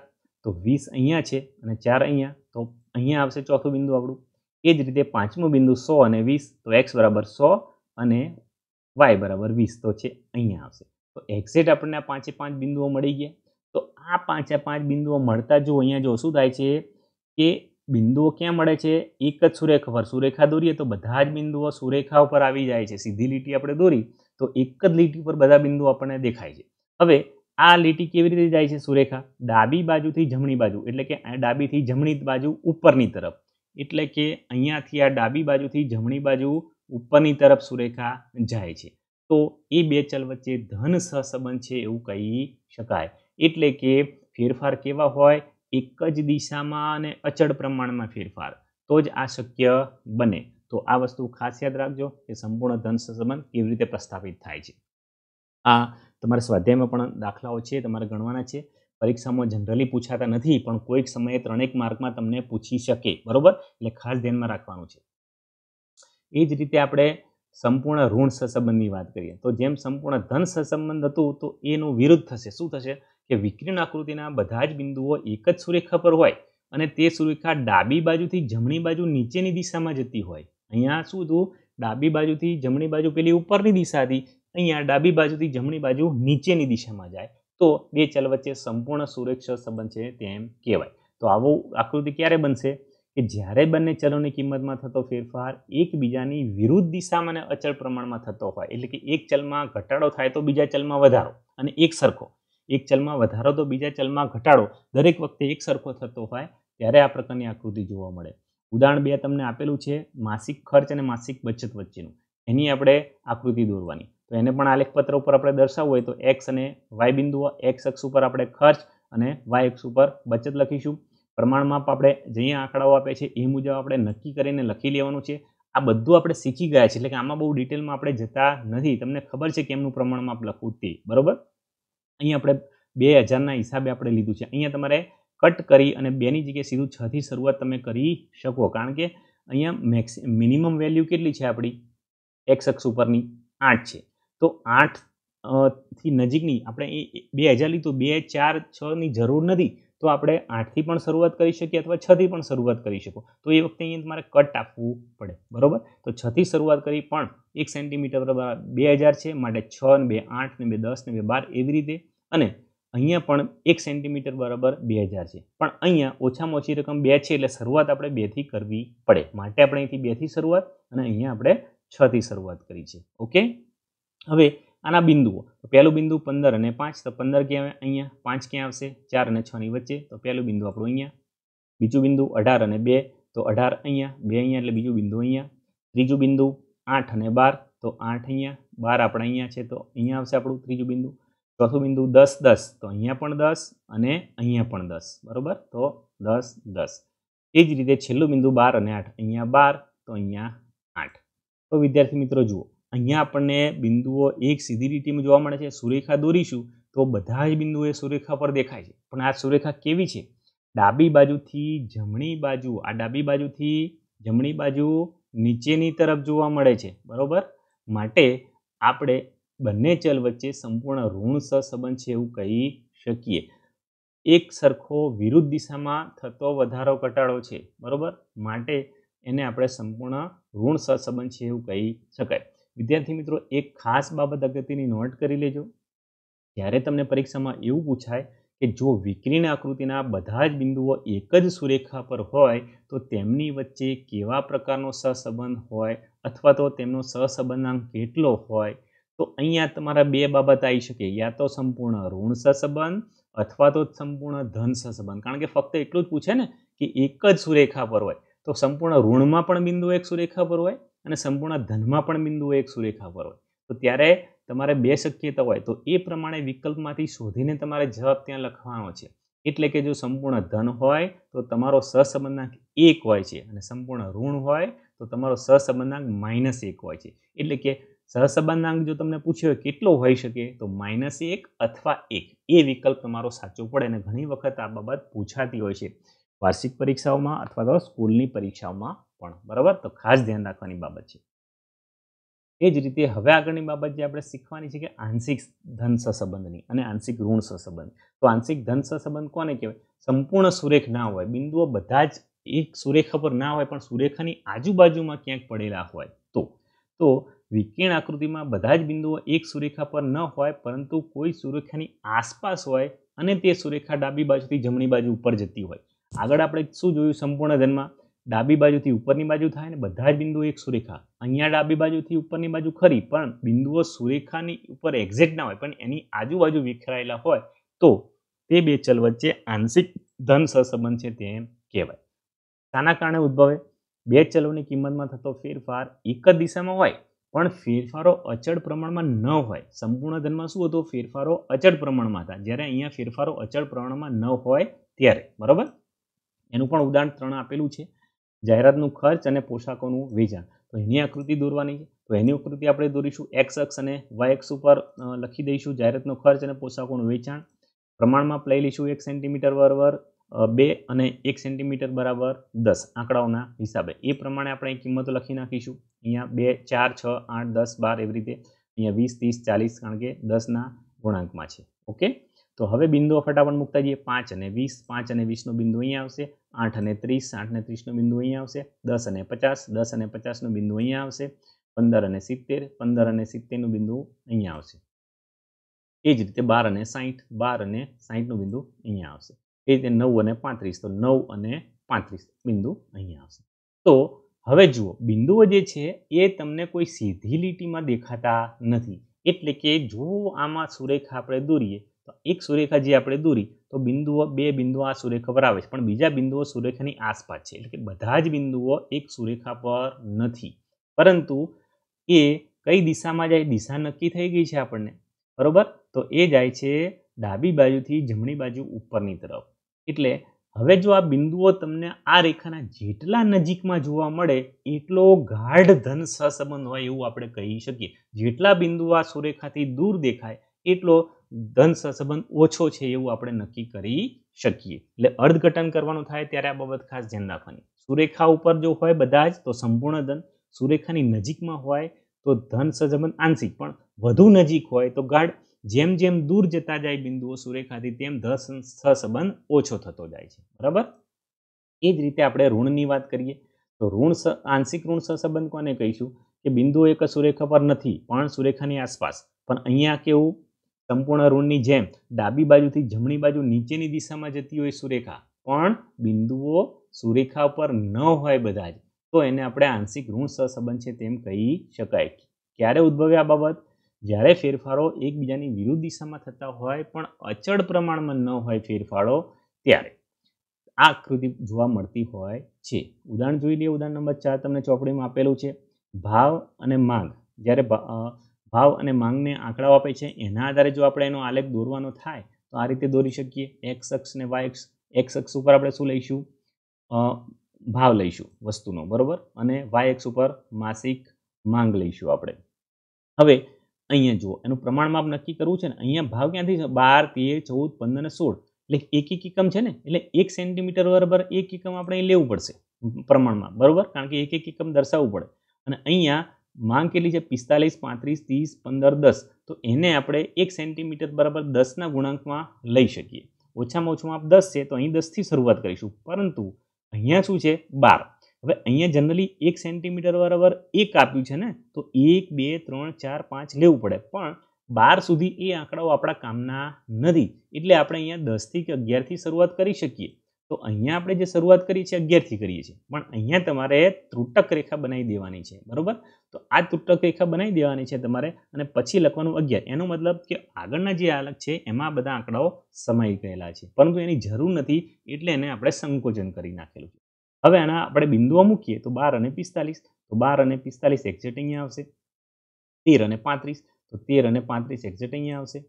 તો વીસ અહીંયા છે અને ચાર અહીંયા તો અહીંયા આવશે ચોથું બિંદુ આપણું એ જ રીતે પાંચમું બિંદુ સો અને વીસ તો એક્સ બરાબર સો અને વાય બરાબર વીસ તો છે અહીંયા આવશે તો એક્ઝેટ આપણને આ પાંચે પાંચ બિંદુઓ મળી ગયા તો આ પાંચે પાંચ બિંદુઓ મળતા જો અહીંયા જો શું થાય છે કે બિંદુઓ ક્યાં મળે છે એક જ સુરેખા પર સુરેખા દોરીએ તો બધા જ બિંદુઓ સુરેખા ઉપર આવી જાય છે સીધી લીટી આપણે દોરી તો એક જ લીટી પર બધા બિંદુઓ આપણને દેખાય છે હવે આ લીટી કેવી રીતે જાય છે સુરેખા ડાબી બાજુથી જમણી બાજુ એટલે કે ડાબીથી જમણી બાજુ ઉપરની તરફ એટલે કે અહીંયાથી આ ડાબી બાજુથી જમણી બાજુ ઉપરની તરફ સુરેખા જાય છે તો એ બે ચલ વચ્ચે ધન સહસંબંધ છે એવું કહી શકાય એટલે કે ફેરફાર કેવા હોય એક જ દિશામાં અને અચળ પ્રમાણમાં ફેરફાર તો જ આ શક્ય બને તો આ વસ્તુ ખાસ યાદ રાખજો કે સંપૂર્ણ ધન સંબંધ કેવી રીતે પ્રસ્થાપિત થાય છે આ તમારા સ્વાધ્યાયમાં પણ દાખલાઓ છે તમારે ગણવાના છે પરીક્ષામાં જનરલી પૂછાતા નથી પણ કોઈક સમયે ત્રણેક માર્કમાં તમને પૂછી શકે બરોબર એટલે ખાસ ધ્યાનમાં રાખવાનું છે એ જ રીતે આપણે સંપૂર્ણ ઋણ સસંબંધની વાત કરીએ તો જેમ સંપૂર્ણ ધન સસંબંધ હતું તો એનું વિરુદ્ધ થશે શું થશે કે વિકિરણ આકૃતિના બધા જ બિંદુઓ એક જ સુરેખા પર હોય અને તે સુરેખા ડાબી બાજુથી જમણી બાજુ નીચેની દિશામાં જતી હોય અહીંયા શું હતું ડાબી બાજુથી જમણી બાજુ પેલી ઉપરની દિશા હતી અહીંયા ડાબી બાજુથી જમણી બાજુ નીચેની દિશામાં જાય તો બે ચલ વચ્ચે સંપૂર્ણ સુરેક્ષ સંબંધ છે તેમ કહેવાય તો આવું આકૃતિ ક્યારે બનશે કે જ્યારે બંને ચલોની કિંમતમાં થતો ફેરફાર એકબીજાની વિરુદ્ધ દિશામાં અને અચળ પ્રમાણમાં થતો હોય એટલે કે એક ચલમાં ઘટાડો થાય તો બીજા ચલમાં વધારો અને એક સરખો એક ચલમાં વધારો તો બીજા ચલમાં ઘટાડો દરેક વખતે એક સરખો થતો હોય ત્યારે આ પ્રકારની આકૃતિ જોવા મળે ઉદાહરણ બે તમને આપેલું છે માસિક ખર્ચ અને માસિક બચત વચ્ચેનું એની આપણે આકૃતિ દોરવાની તો એને પણ આલેખપત્ર ઉપર આપણે દર્શાવવું હોય તો એક્સ અને વાય બિંદુઓ એક્સ અક્ષ ઉપર આપણે ખર્ચ અને વાય અક્ષ ઉપર બચત લખીશું પ્રમાણમાં આપણે જે આંકડાઓ આપે છે એ મુજબ આપણે નક્કી કરીને લખી લેવાનું છે આ બધું આપણે શીખી ગયા છે એટલે કે આમાં બહુ ડિટેલમાં આપણે જતા નથી તમને ખબર છે કેમનું પ્રમાણમાં આપ લખવું તે બરાબર અહીંયા આપણે બે હજારના હિસાબે આપણે લીધું છે અહીંયા તમારે કટ કરી અને બેની જગ્યાએ સીધું છથી શરૂઆત તમે કરી શકો કારણ કે અહીંયા મેક્સ મિનિમમ વેલ્યુ કેટલી છે આપણી એક્સ અક્ષ ઉપરની આઠ છે તો આઠ થી નજીકની આપણે એ બે હજાર લીધું બે ચાર છની જરૂર નથી તો આપણે આઠથી પણ શરૂઆત કરી શકીએ અથવા છથી પણ શરૂઆત કરી શકો તો એ વખતે અહીંયા તમારે કટ આપવું પડે બરાબર તો છથી શરૂઆત કરી પણ એક સેન્ટીમીટર બરાબર બે હજાર છે માટે છ ને બે આઠ ને બે દસ ને બે બાર એવી રીતે અને અહીંયા પણ એક સેન્ટીમીટર બરાબર બે હજાર છે પણ અહીંયા ઓછામાં ઓછી રકમ બે છે એટલે શરૂઆત આપણે બેથી કરવી પડે માટે આપણે અહીંથી બેથી શરૂઆત અને અહીંયા આપણે છથી શરૂઆત કરી છે ઓકે હવે આના બિંદુઓ તો પહેલું બિંદુ પંદર અને પાંચ તો પંદર ક્યાં આવે અહીંયા પાંચ ક્યાં આવશે ચાર અને છની વચ્ચે તો પહેલું બિંદુ આપણું અહીંયા બીજું બિંદુ અઢાર અને બે તો અઢાર અહીંયા બે અહીંયા એટલે બીજું બિંદુ અહીંયા ત્રીજું બિંદુ આઠ અને બાર તો આઠ અહીંયા બાર આપણે અહીંયા છે તો અહીંયા આવશે આપણું ત્રીજું બિંદુ ચોથું બિંદુ દસ દસ તો અહીંયા પણ દસ અને અહીંયા પણ દસ બરાબર તો દસ દસ એ જ રીતે છેલ્લું બિંદુ બાર અને આઠ અહીંયા બાર તો અહીંયા આઠ તો વિદ્યાર્થી મિત્રો જુઓ અહીંયા આપણને બિંદુઓ એક સીધી લીટીમાં જોવા મળે છે સુરેખા દોરીશું તો બધા જ બિંદુઓ એ સુરેખા પર દેખાય છે પણ આ સુરેખા કેવી છે ડાબી બાજુથી જમણી બાજુ આ ડાબી બાજુથી જમણી બાજુ નીચેની તરફ જોવા મળે છે બરાબર માટે આપણે બંને ચલ વચ્ચે સંપૂર્ણ ઋણ સહસંબંધ છે એવું કહી શકીએ એક સરખો વિરુદ્ધ દિશામાં થતો વધારો ઘટાડો છે બરાબર માટે એને આપણે સંપૂર્ણ ઋણ સહસંબંધ છે એવું કહી શકાય વિદ્યાર્થી મિત્રો એક ખાસ બાબત અગત્યની નોટ કરી લેજો જ્યારે તમને પરીક્ષામાં એવું પૂછાય કે જો વિકિરણ આકૃતિના બધા જ બિંદુઓ એક જ સુરેખા પર હોય તો તેમની વચ્ચે કેવા પ્રકારનો સહસંબંધ હોય અથવા તો તેમનો સહસંબંધાંક કેટલો હોય તો અહીંયા તમારા બે બાબત આવી શકે યા તો સંપૂર્ણ ઋણ સહસંબંધ અથવા તો સંપૂર્ણ ધન સહસંબંધ કારણ કે ફક્ત એટલું જ પૂછે ને કે એક જ સુરેખા પર હોય તો સંપૂર્ણ ઋણમાં પણ બિંદુ એક સુરેખા પર હોય અને સંપૂર્ણ ધનમાં પણ બિંદુ એક સુરેખા પર હોય તો ત્યારે તમારે બે શક્યતા હોય તો એ પ્રમાણે વિકલ્પમાંથી શોધીને તમારે જવાબ ત્યાં લખવાનો છે એટલે કે જો સંપૂર્ણ ધન હોય તો તમારો સહસંબંધાંક એક હોય છે અને સંપૂર્ણ ઋણ હોય તો તમારો સહસંબંધાંક માઇનસ એક હોય છે એટલે કે સહસંબંધાંક જો તમને પૂછ્યો કેટલો હોઈ શકે તો માઇનસ એક અથવા એક એ વિકલ્પ તમારો સાચો પડે અને ઘણી વખત આ બાબત પૂછાતી હોય છે વાર્ષિક પરીક્ષાઓમાં અથવા તો સ્કૂલની પરીક્ષાઓમાં પણ બરાબર તો ખાસ ધ્યાન રાખવાની બાબત છે એ જ રીતે હવે આગળની બાબત જે આપણે શીખવાની છે કે આંશિક ધન સહસંબંધની અને આંશિક ઋણ સહસંબંધ તો આંશિક ધન સહસંબંધ કોને કહેવાય સંપૂર્ણ સુરેખ ના હોય બિંદુઓ બધા જ એક સુરેખા પર ના હોય પણ સુરેખાની આજુબાજુમાં ક્યાંક પડેલા હોય તો તો વિકિરણ આકૃતિમાં બધા જ બિંદુઓ એક સુરેખા પર ન હોય પરંતુ કોઈ સુરેખાની આસપાસ હોય અને તે સુરેખા ડાબી બાજુથી જમણી બાજુ ઉપર જતી હોય આગળ આપણે શું જોયું સંપૂર્ણ ધનમાં ડાબી બાજુથી ઉપરની બાજુ થાય ને બધા જ બિંદુઓ એક સુરેખા અહીંયા ડાબી બાજુથી ઉપરની બાજુ ખરી પણ બિંદુઓ સુરેખાની ઉપર એક્ઝેક્ટ ના હોય પણ એની આજુબાજુ વિખેરાયેલા હોય તો તે બે ચલ વચ્ચે આંશિક ધન સહસંબંધ છે તેમ કહેવાય શાના કારણે ઉદ્ભવે બે ચલોની કિંમતમાં થતો ફેરફાર એક જ દિશામાં હોય પણ ફેરફારો અચળ પ્રમાણમાં ન હોય સંપૂર્ણ ધનમાં શું હતું ફેરફારો અચળ પ્રમાણમાં હતા જ્યારે અહીંયા ફેરફારો અચળ પ્રમાણમાં ન હોય ત્યારે બરાબર એનું પણ ઉદાહરણ ત્રણ આપેલું છે જાહેરાતનું ખર્ચ અને પોશાકોનું વેચાણ તો એની આકૃતિ દોરવાની છે તો એની આકૃતિ આપણે દોરીશું એક્સ અક્ષ અને વાય અક્ષ ઉપર લખી દઈશું જાહેરાતનો ખર્ચ અને પોશાકોનું વેચાણ પ્રમાણમાં લઈ લઈશું એક સેન્ટીમીટર બરાબર બે અને એક સેન્ટીમીટર બરાબર દસ આંકડાઓના હિસાબે એ પ્રમાણે આપણે કિંમતો લખી નાખીશું અહીંયા બે ચાર છ આઠ દસ બાર એવી રીતે અહીંયા વીસ ત્રીસ ચાલીસ કારણ કે દસના ગુણાંકમાં છે ઓકે તો હવે બિંદુઓ ફટાફટ મૂકતા જઈએ પાંચ અને વીસ પાંચ અને વીસનો બિંદુ અહીંયા આવશે આઠ અને ત્રીસ આઠ અને ત્રીસનું બિંદુ અહીંયા આવશે દસ અને પચાસ દસ અને પચાસનું બિંદુ અહીંયા આવશે પંદર અને સિત્તેર પંદર અને સિત્તેરનું બિંદુ અહીંયા આવશે એ જ રીતે બાર અને સાહીઠ બાર અને સાહીઠનું બિંદુ અહીંયા આવશે એ રીતે નવ અને પાંત્રીસ તો નવ અને પાંત્રીસ બિંદુ અહીંયા આવશે તો હવે જુઓ બિંદુઓ જે છે એ તમને કોઈ સીધી લીટીમાં દેખાતા નથી એટલે કે જો આમાં સુરેખા આપણે દોરીએ તો એક સુરેખા જે આપણે દોરી તો બિંદુઓ બે બિંદુઓ આ સુરેખા પર આવે છે પણ બીજા બિંદુઓ સુરેખાની આસપાસ છે એટલે કે બધા જ બિંદુઓ એક સુરેખા પર નથી પરંતુ એ કઈ દિશામાં જાય દિશા નક્કી થઈ ગઈ છે આપણને બરોબર તો એ જાય છે ડાબી બાજુથી જમણી બાજુ ઉપરની તરફ એટલે હવે જો આ બિંદુઓ તમને આ રેખાના જેટલા નજીકમાં જોવા મળે એટલો ગાઢ ધન સહસંબંધ હોય એવું આપણે કહી શકીએ જેટલા બિંદુઓ આ સુરેખાથી દૂર દેખાય એટલો ધન સંબંધ ઓછો છે એવું આપણે નક્કી કરી શકીએ એટલે અર્થઘટન કરવાનું થાય ત્યારે આ બાબત ખાસ ધ્યાન રાખવાની સુરેખા ઉપર જો હોય બધા જ તો સંપૂર્ણ ધન સુરેખાની નજીકમાં હોય તો ધન સહસંબંધ આંશિક પણ વધુ નજીક હોય તો ગાઢ જેમ જેમ દૂર જતા જાય બિંદુઓ સુરેખાથી તેમ ધન સહસંબંધ ઓછો થતો જાય છે બરાબર એ જ રીતે આપણે ઋણની વાત કરીએ તો ઋણ આંશિક ઋણ સહસંબંધ કોને કહીશું કે બિંદુઓ એક સુરેખા પર નથી પણ સુરેખાની આસપાસ પણ અહીંયા કેવું સંપૂર્ણ ઋણની જેમ ડાબી બાજુથી જમણી બાજુ નીચેની દિશામાં જતી હોય સુરેખા પણ બિંદુઓ સુરેખા પર ન હોય બધા જ તો એને આપણે આંશિક ઋણ સહસંબંધ છે તેમ કહી શકાય ક્યારે ઉદ્ભવે આ બાબત જ્યારે ફેરફારો એકબીજાની વિરુદ્ધ દિશામાં થતા હોય પણ અચળ પ્રમાણમાં ન હોય ફેરફારો ત્યારે આ આકૃતિ જોવા મળતી હોય છે ઉદાહરણ જોઈ લઈએ ઉદાહરણ નંબર ચાર તમને ચોપડીમાં આપેલું છે ભાવ અને માંગ જ્યારે ભાવ અને માંગને આંકડાઓ આપે છે એના આધારે જો આપણે એનો આલેખ દોરવાનો થાય તો આ રીતે દોરી શકીએ એક્સ અક્ષ ને વાય અક્ષ એક્સ અક્ષ ઉપર આપણે શું લઈશું ભાવ લઈશું વસ્તુનો બરાબર અને વાય એક્સ ઉપર માસિક માંગ લઈશું આપણે હવે અહીંયા જુઓ એનું પ્રમાણ માપ નક્કી કરવું છે ને અહીંયા ભાવ ક્યાંથી છે બાર તેર ચૌદ પંદર ને સોળ એટલે એક એક એકમ છે ને એટલે એક સેન્ટીમીટર બરાબર એક એકમ આપણે લેવું પડશે પ્રમાણમાં બરાબર કારણ કે એક એક એકમ દર્શાવવું પડે અને અહીંયા માંગ કેટલી છે પિસ્તાલીસ પાંત્રીસ ત્રીસ પંદર દસ તો એને આપણે એક સેન્ટીમીટર બરાબર દસના ગુણાંકમાં લઈ શકીએ ઓછામાં ઓછું માપ દસ છે તો અહીં દસથી શરૂઆત કરીશું પરંતુ અહીંયા શું છે બાર હવે અહીંયા જનરલી એક સેન્ટીમીટર બરાબર એક આપ્યું છે ને તો એક બે ત્રણ ચાર પાંચ લેવું પડે પણ બાર સુધી એ આંકડાઓ આપણા કામના નથી એટલે આપણે અહીંયા દસથી કે અગિયારથી શરૂઆત કરી શકીએ તો અહીંયા આપણે જે શરૂઆત કરી છે અગિયારથી કરીએ છીએ પણ અહીંયા તમારે ત્રુટક રેખા બનાવી દેવાની છે બરાબર તો આ ત્રુટક રેખા બનાવી દેવાની છે તમારે અને પછી લખવાનું અગિયાર એનો મતલબ કે આગળના જે આલક છે એમાં બધા આંકડાઓ સમાઈ ગયેલા છે પરંતુ એની જરૂર નથી એટલે એને આપણે સંકોચન કરી નાખેલું છે હવે આના આપણે બિંદુઓ મૂકીએ તો બાર અને પિસ્તાલીસ તો બાર અને પિસ્તાલીસ એક્ઝેટ અહીંયા આવશે તેર અને પાંત્રીસ તો તેર અને પાંત્રીસ એક્ઝેટ અહીંયા આવશે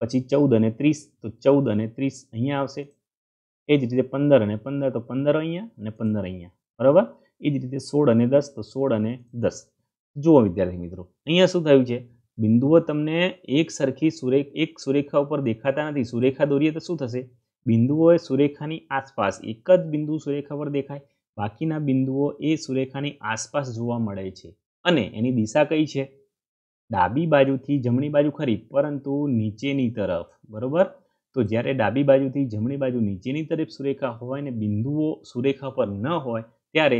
પછી ચૌદ અને ત્રીસ તો ચૌદ અને ત્રીસ અહીંયા આવશે એ જ રીતે પંદર અને પંદર તો પંદર અહીંયા અને પંદર અહીંયા બરાબર એ જ રીતે સોળ અને દસ તો સોળ અને દસ જુઓ વિદ્યાર્થી મિત્રો અહીંયા શું થયું છે બિંદુઓ તમને એક સરખી સુરેખ એક સુરેખા ઉપર દેખાતા નથી સુરેખા દોરીએ તો શું થશે બિંદુઓ એ સુરેખાની આસપાસ એક જ બિંદુ સુરેખા પર દેખાય બાકીના બિંદુઓ એ સુરેખાની આસપાસ જોવા મળે છે અને એની દિશા કઈ છે ડાબી બાજુથી જમણી બાજુ ખરી પરંતુ નીચેની તરફ બરોબર તો જ્યારે ડાબી બાજુથી જમણી બાજુ નીચેની તરફ સુરેખા હોય અને બિંદુઓ સુરેખા પર ન હોય ત્યારે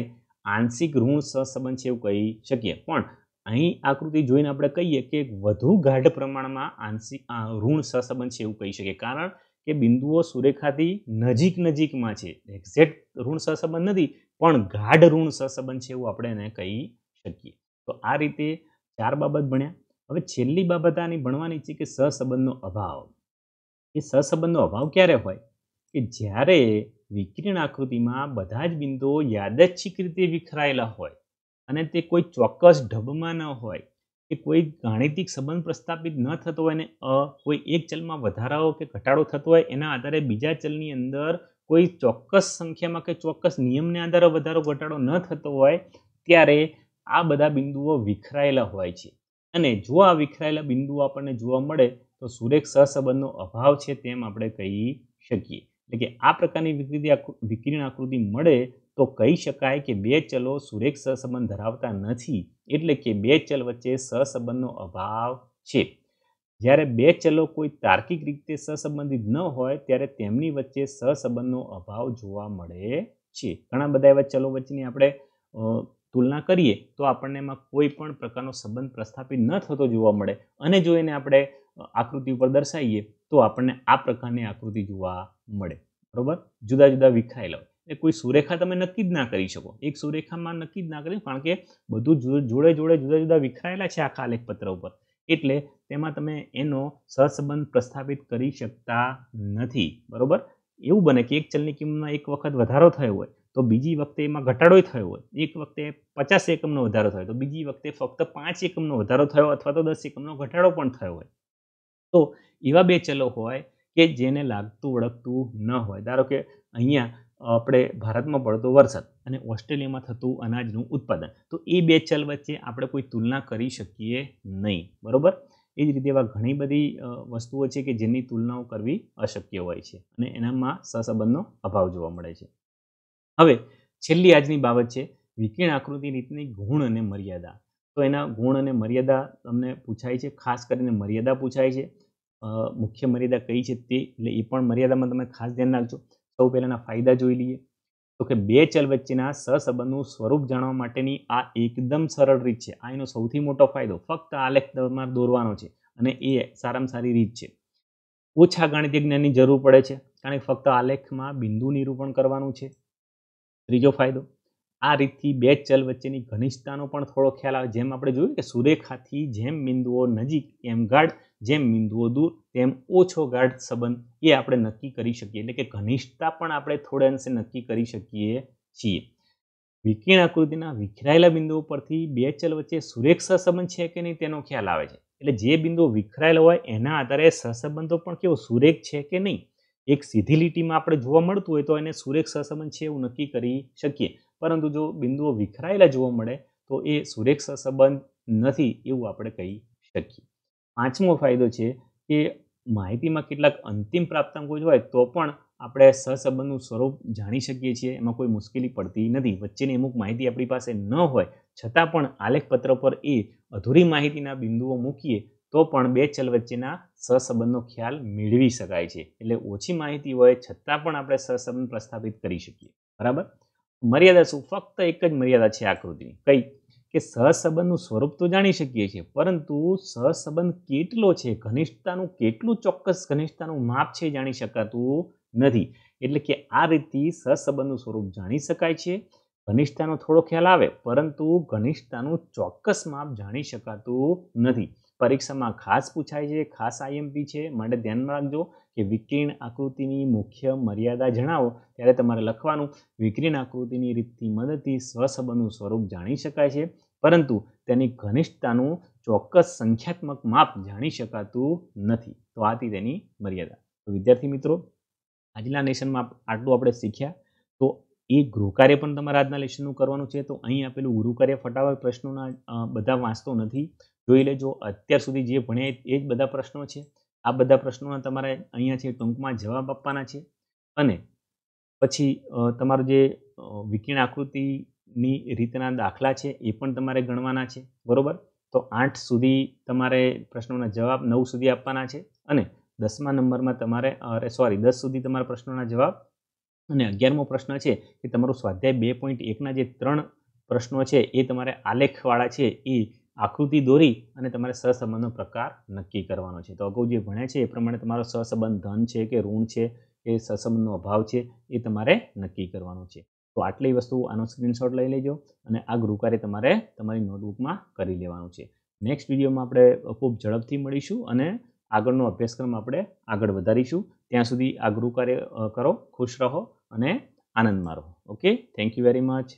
આંશિક ઋણ સહસંબંધ છે એવું કહી શકીએ પણ અહીં આકૃતિ જોઈને આપણે કહીએ કે વધુ ગાઢ પ્રમાણમાં આંશિક ઋણ સહસંબંધ છે એવું કહી શકીએ કારણ કે બિંદુઓ સુરેખાથી નજીક નજીકમાં છે એક્ઝેક્ટ ઋણ સહસંબંધ નથી પણ ગાઢ ઋણ સહસંબંધ છે એવું આપણે એને કહી શકીએ તો આ રીતે ચાર બાબત ભણ્યા હવે છેલ્લી બાબત આની ભણવાની છે કે સહસંબંધનો અભાવ એ સહસંબંધનો અભાવ ક્યારે હોય કે જ્યારે વિકિરણ આકૃતિમાં બધા જ બિંદુઓ યાદચ્છિક રીતે વિખરાયેલા હોય અને તે કોઈ ચોક્કસ ઢબમાં ન હોય કે કોઈ ગાણિતિક સંબંધ પ્રસ્થાપિત ન થતો હોય અને અ કોઈ એક ચલમાં વધારાઓ કે ઘટાડો થતો હોય એના આધારે બીજા ચલની અંદર કોઈ ચોક્કસ સંખ્યામાં કે ચોક્કસ નિયમને આધારે વધારો ઘટાડો ન થતો હોય ત્યારે આ બધા બિંદુઓ વિખરાયેલા હોય છે અને જો આ વિખરાયેલા બિંદુઓ આપણને જોવા મળે તો સુરેખ સહસંબંધનો અભાવ છે તેમ આપણે કહી શકીએ એટલે કે આ પ્રકારની વિકૃતિ વિકિરણ આકૃતિ મળે તો કહી શકાય કે બે ચલો સુરેખ સહસંબંધ ધરાવતા નથી એટલે કે બે ચલ વચ્ચે સહસંબંધનો અભાવ છે જ્યારે બે ચલો કોઈ તાર્કિક રીતે સહસંબંધિત ન હોય ત્યારે તેમની વચ્ચે સહસંબંધનો અભાવ જોવા મળે છે ઘણા બધા એવા ચલો વચ્ચેની આપણે તુલના કરીએ તો આપણને એમાં કોઈ પણ પ્રકારનો સંબંધ પ્રસ્થાપિત ન થતો જોવા મળે અને જો એને આપણે આકૃતિ ઉપર દર્શાવીએ તો આપણને આ પ્રકારની આકૃતિ જોવા મળે બરાબર જુદા જુદા વિખાયેલા એ કોઈ સુરેખા તમે નક્કી જ ના કરી શકો એક સુરેખામાં નક્કી જ ના કરી કારણ કે બધું જોડે જોડે જુદા જુદા વિખરાયેલા છે આખા આલેખપત્ર ઉપર એટલે તેમાં તમે એનો સહસંબંધ પ્રસ્થાપિત કરી શકતા નથી બરાબર એવું બને કે એક ચલની કિંમતમાં એક વખત વધારો થયો હોય તો બીજી વખતે એમાં ઘટાડો થયો હોય એક વખતે પચાસ એકમનો વધારો થયો તો બીજી વખતે ફક્ત પાંચ એકમનો વધારો થયો અથવા તો દસ એકમનો ઘટાડો પણ થયો હોય તો એવા બે ચલો હોય કે જેને લાગતું વળગતું ન હોય ધારો કે અહીંયા આપણે ભારતમાં પડતો વરસાદ અને ઓસ્ટ્રેલિયામાં થતું અનાજનું ઉત્પાદન તો એ બે ચલ વચ્ચે આપણે કોઈ તુલના કરી શકીએ નહીં બરાબર એ જ રીતે એવા ઘણી બધી વસ્તુઓ છે કે જેની તુલનાઓ કરવી અશક્ય હોય છે અને એનામાં સહસંબંધનો અભાવ જોવા મળે છે હવે છેલ્લી આજની બાબત છે વિકિરણ આકૃતિ રીતની ગુણ અને મર્યાદા તો એના ગુણ અને મર્યાદા તમને પૂછાય છે ખાસ કરીને મર્યાદા પૂછાય છે મુખ્ય મર્યાદા કઈ છે તે એટલે એ પણ મર્યાદામાં તમે ખાસ ધ્યાન રાખજો સૌ પહેલાંના ફાયદા જોઈ લઈએ તો કે બે ચલ વચ્ચેના સહસંબંધનું સ્વરૂપ જાણવા માટેની આ એકદમ સરળ રીત છે આ એનો સૌથી મોટો ફાયદો ફક્ત આલેખ તમારે દોરવાનો છે અને એ સારામાં સારી રીત છે ઓછા ગણિત જ્ઞાનની જરૂર પડે છે કારણ કે ફક્ત આલેખમાં બિંદુ નિરૂપણ કરવાનું છે ત્રીજો ફાયદો આ રીતથી બે ચલ વચ્ચેની ઘનિષ્ઠતાનો પણ થોડો ખ્યાલ આવે જેમ આપણે જોયું કે સુરેખાથી જેમ બિંદુઓ નજીક એમ ગાઢ જેમ બિંદુઓ દૂર તેમ ઓછો ગાઢ સંબંધ એ આપણે નક્કી કરી શકીએ એટલે કે ઘનિષ્ઠતા પણ આપણે થોડે અંશે નક્કી કરી શકીએ છીએ વિકિરણ આકૃતિના વિખરાયેલા બિંદુઓ પરથી બે ચલ વચ્ચે સુરેખ સંબંધ છે કે નહીં તેનો ખ્યાલ આવે છે એટલે જે બિંદુઓ વિખરાયેલા હોય એના આધારે સહસંબંધો પણ કેવો સુરેખ છે કે નહીં એક સીધી લીટીમાં આપણે જોવા મળતું હોય તો એને સુરેખ સહસંબંધ છે એવું નક્કી કરી શકીએ પરંતુ જો બિંદુઓ વિખરાયેલા જોવા મળે તો એ સુરેખ સંબંધ નથી એવું આપણે કહી શકીએ પાંચમો ફાયદો છે કે માહિતીમાં કેટલાક અંતિમ પ્રાપ્તાંકો જ હોય તો પણ આપણે સહસંબંધનું સ્વરૂપ જાણી શકીએ છીએ એમાં કોઈ મુશ્કેલી પડતી નથી વચ્ચેની અમુક માહિતી આપણી પાસે ન હોય છતાં પણ આલેખપત્ર પર એ અધૂરી માહિતીના બિંદુઓ મૂકીએ તો પણ બે ચલ વચ્ચેના સહસંબંધનો ખ્યાલ મેળવી શકાય છે એટલે ઓછી માહિતી હોય છતાં પણ આપણે સહસંબંધ પ્રસ્થાપિત કરી શકીએ બરાબર મર્યાદા શું ફક્ત એક જ મર્યાદા છે આકૃતિની કઈ કે સહસંબંધનું સ્વરૂપ તો જાણી શકીએ છીએ પરંતુ સહસંબંધ કેટલો છે ઘનિષ્ઠતાનું કેટલું ચોક્કસ ઘનિષ્ઠતાનું માપ છે જાણી શકાતું નથી એટલે કે આ રીતથી સહસંબંધનું સ્વરૂપ જાણી શકાય છે ઘનિષ્ઠતાનો થોડો ખ્યાલ આવે પરંતુ ઘનિષ્ઠતાનું ચોક્કસ માપ જાણી શકાતું નથી પરીક્ષામાં ખાસ પૂછાય છે ખાસ આઈએમપી છે માટે ધ્યાનમાં રાખજો કે વિકિર્ણ આકૃતિની મુખ્ય મર્યાદા જણાવો ત્યારે તમારે લખવાનું વિકિર્ણ આકૃતિની રીતની મદદથી સ્વસંબંધનું સ્વરૂપ જાણી શકાય છે પરંતુ તેની ઘનિષ્ઠતાનું ચોક્કસ સંખ્યાત્મક માપ જાણી શકાતું નથી તો આથી તેની મર્યાદા તો વિદ્યાર્થી મિત્રો આજના નેશનમાં આટલું આપણે શીખ્યા તો એ ગૃહકાર્ય પણ તમારે આજના લેશનનું કરવાનું છે તો અહીં આપેલું ગૃહકાર્ય ફટાફટ પ્રશ્નોના બધા વાંચતો નથી જોઈ લેજો અત્યાર સુધી જે ભણ્યા એ જ બધા પ્રશ્નો છે આ બધા પ્રશ્નોના તમારે અહીંયા છે ટૂંકમાં જવાબ આપવાના છે અને પછી તમારું જે વિકીર્ણ આકૃતિની રીતના દાખલા છે એ પણ તમારે ગણવાના છે બરાબર તો આઠ સુધી તમારે પ્રશ્નોના જવાબ નવ સુધી આપવાના છે અને દસમા નંબરમાં તમારે અરે સોરી દસ સુધી તમારા પ્રશ્નોના જવાબ અને અગિયારમો પ્રશ્ન છે કે તમારો સ્વાધ્યાય બે પોઈન્ટ એકના જે ત્રણ પ્રશ્નો છે એ તમારે આલેખવાળા છે એ આકૃતિ દોરી અને તમારે સહસંબંધનો પ્રકાર નક્કી કરવાનો છે તો અગાઉ જે ભણ્યા છે એ પ્રમાણે તમારો સહસંબંધ ધન છે કે ઋણ છે કે સહસંબંધનો અભાવ છે એ તમારે નક્કી કરવાનો છે તો આટલી વસ્તુ આનો સ્ક્રીનશોટ લઈ લેજો અને આ ગૃહકાર્ય તમારે તમારી નોટબુકમાં કરી લેવાનું છે નેક્સ્ટ વિડીયોમાં આપણે ખૂબ ઝડપથી મળીશું અને આગળનો અભ્યાસક્રમ આપણે આગળ વધારીશું ત્યાં સુધી આ ગૃહકાર્ય કરો ખુશ રહો અને આનંદમાં રહો okay thank you very much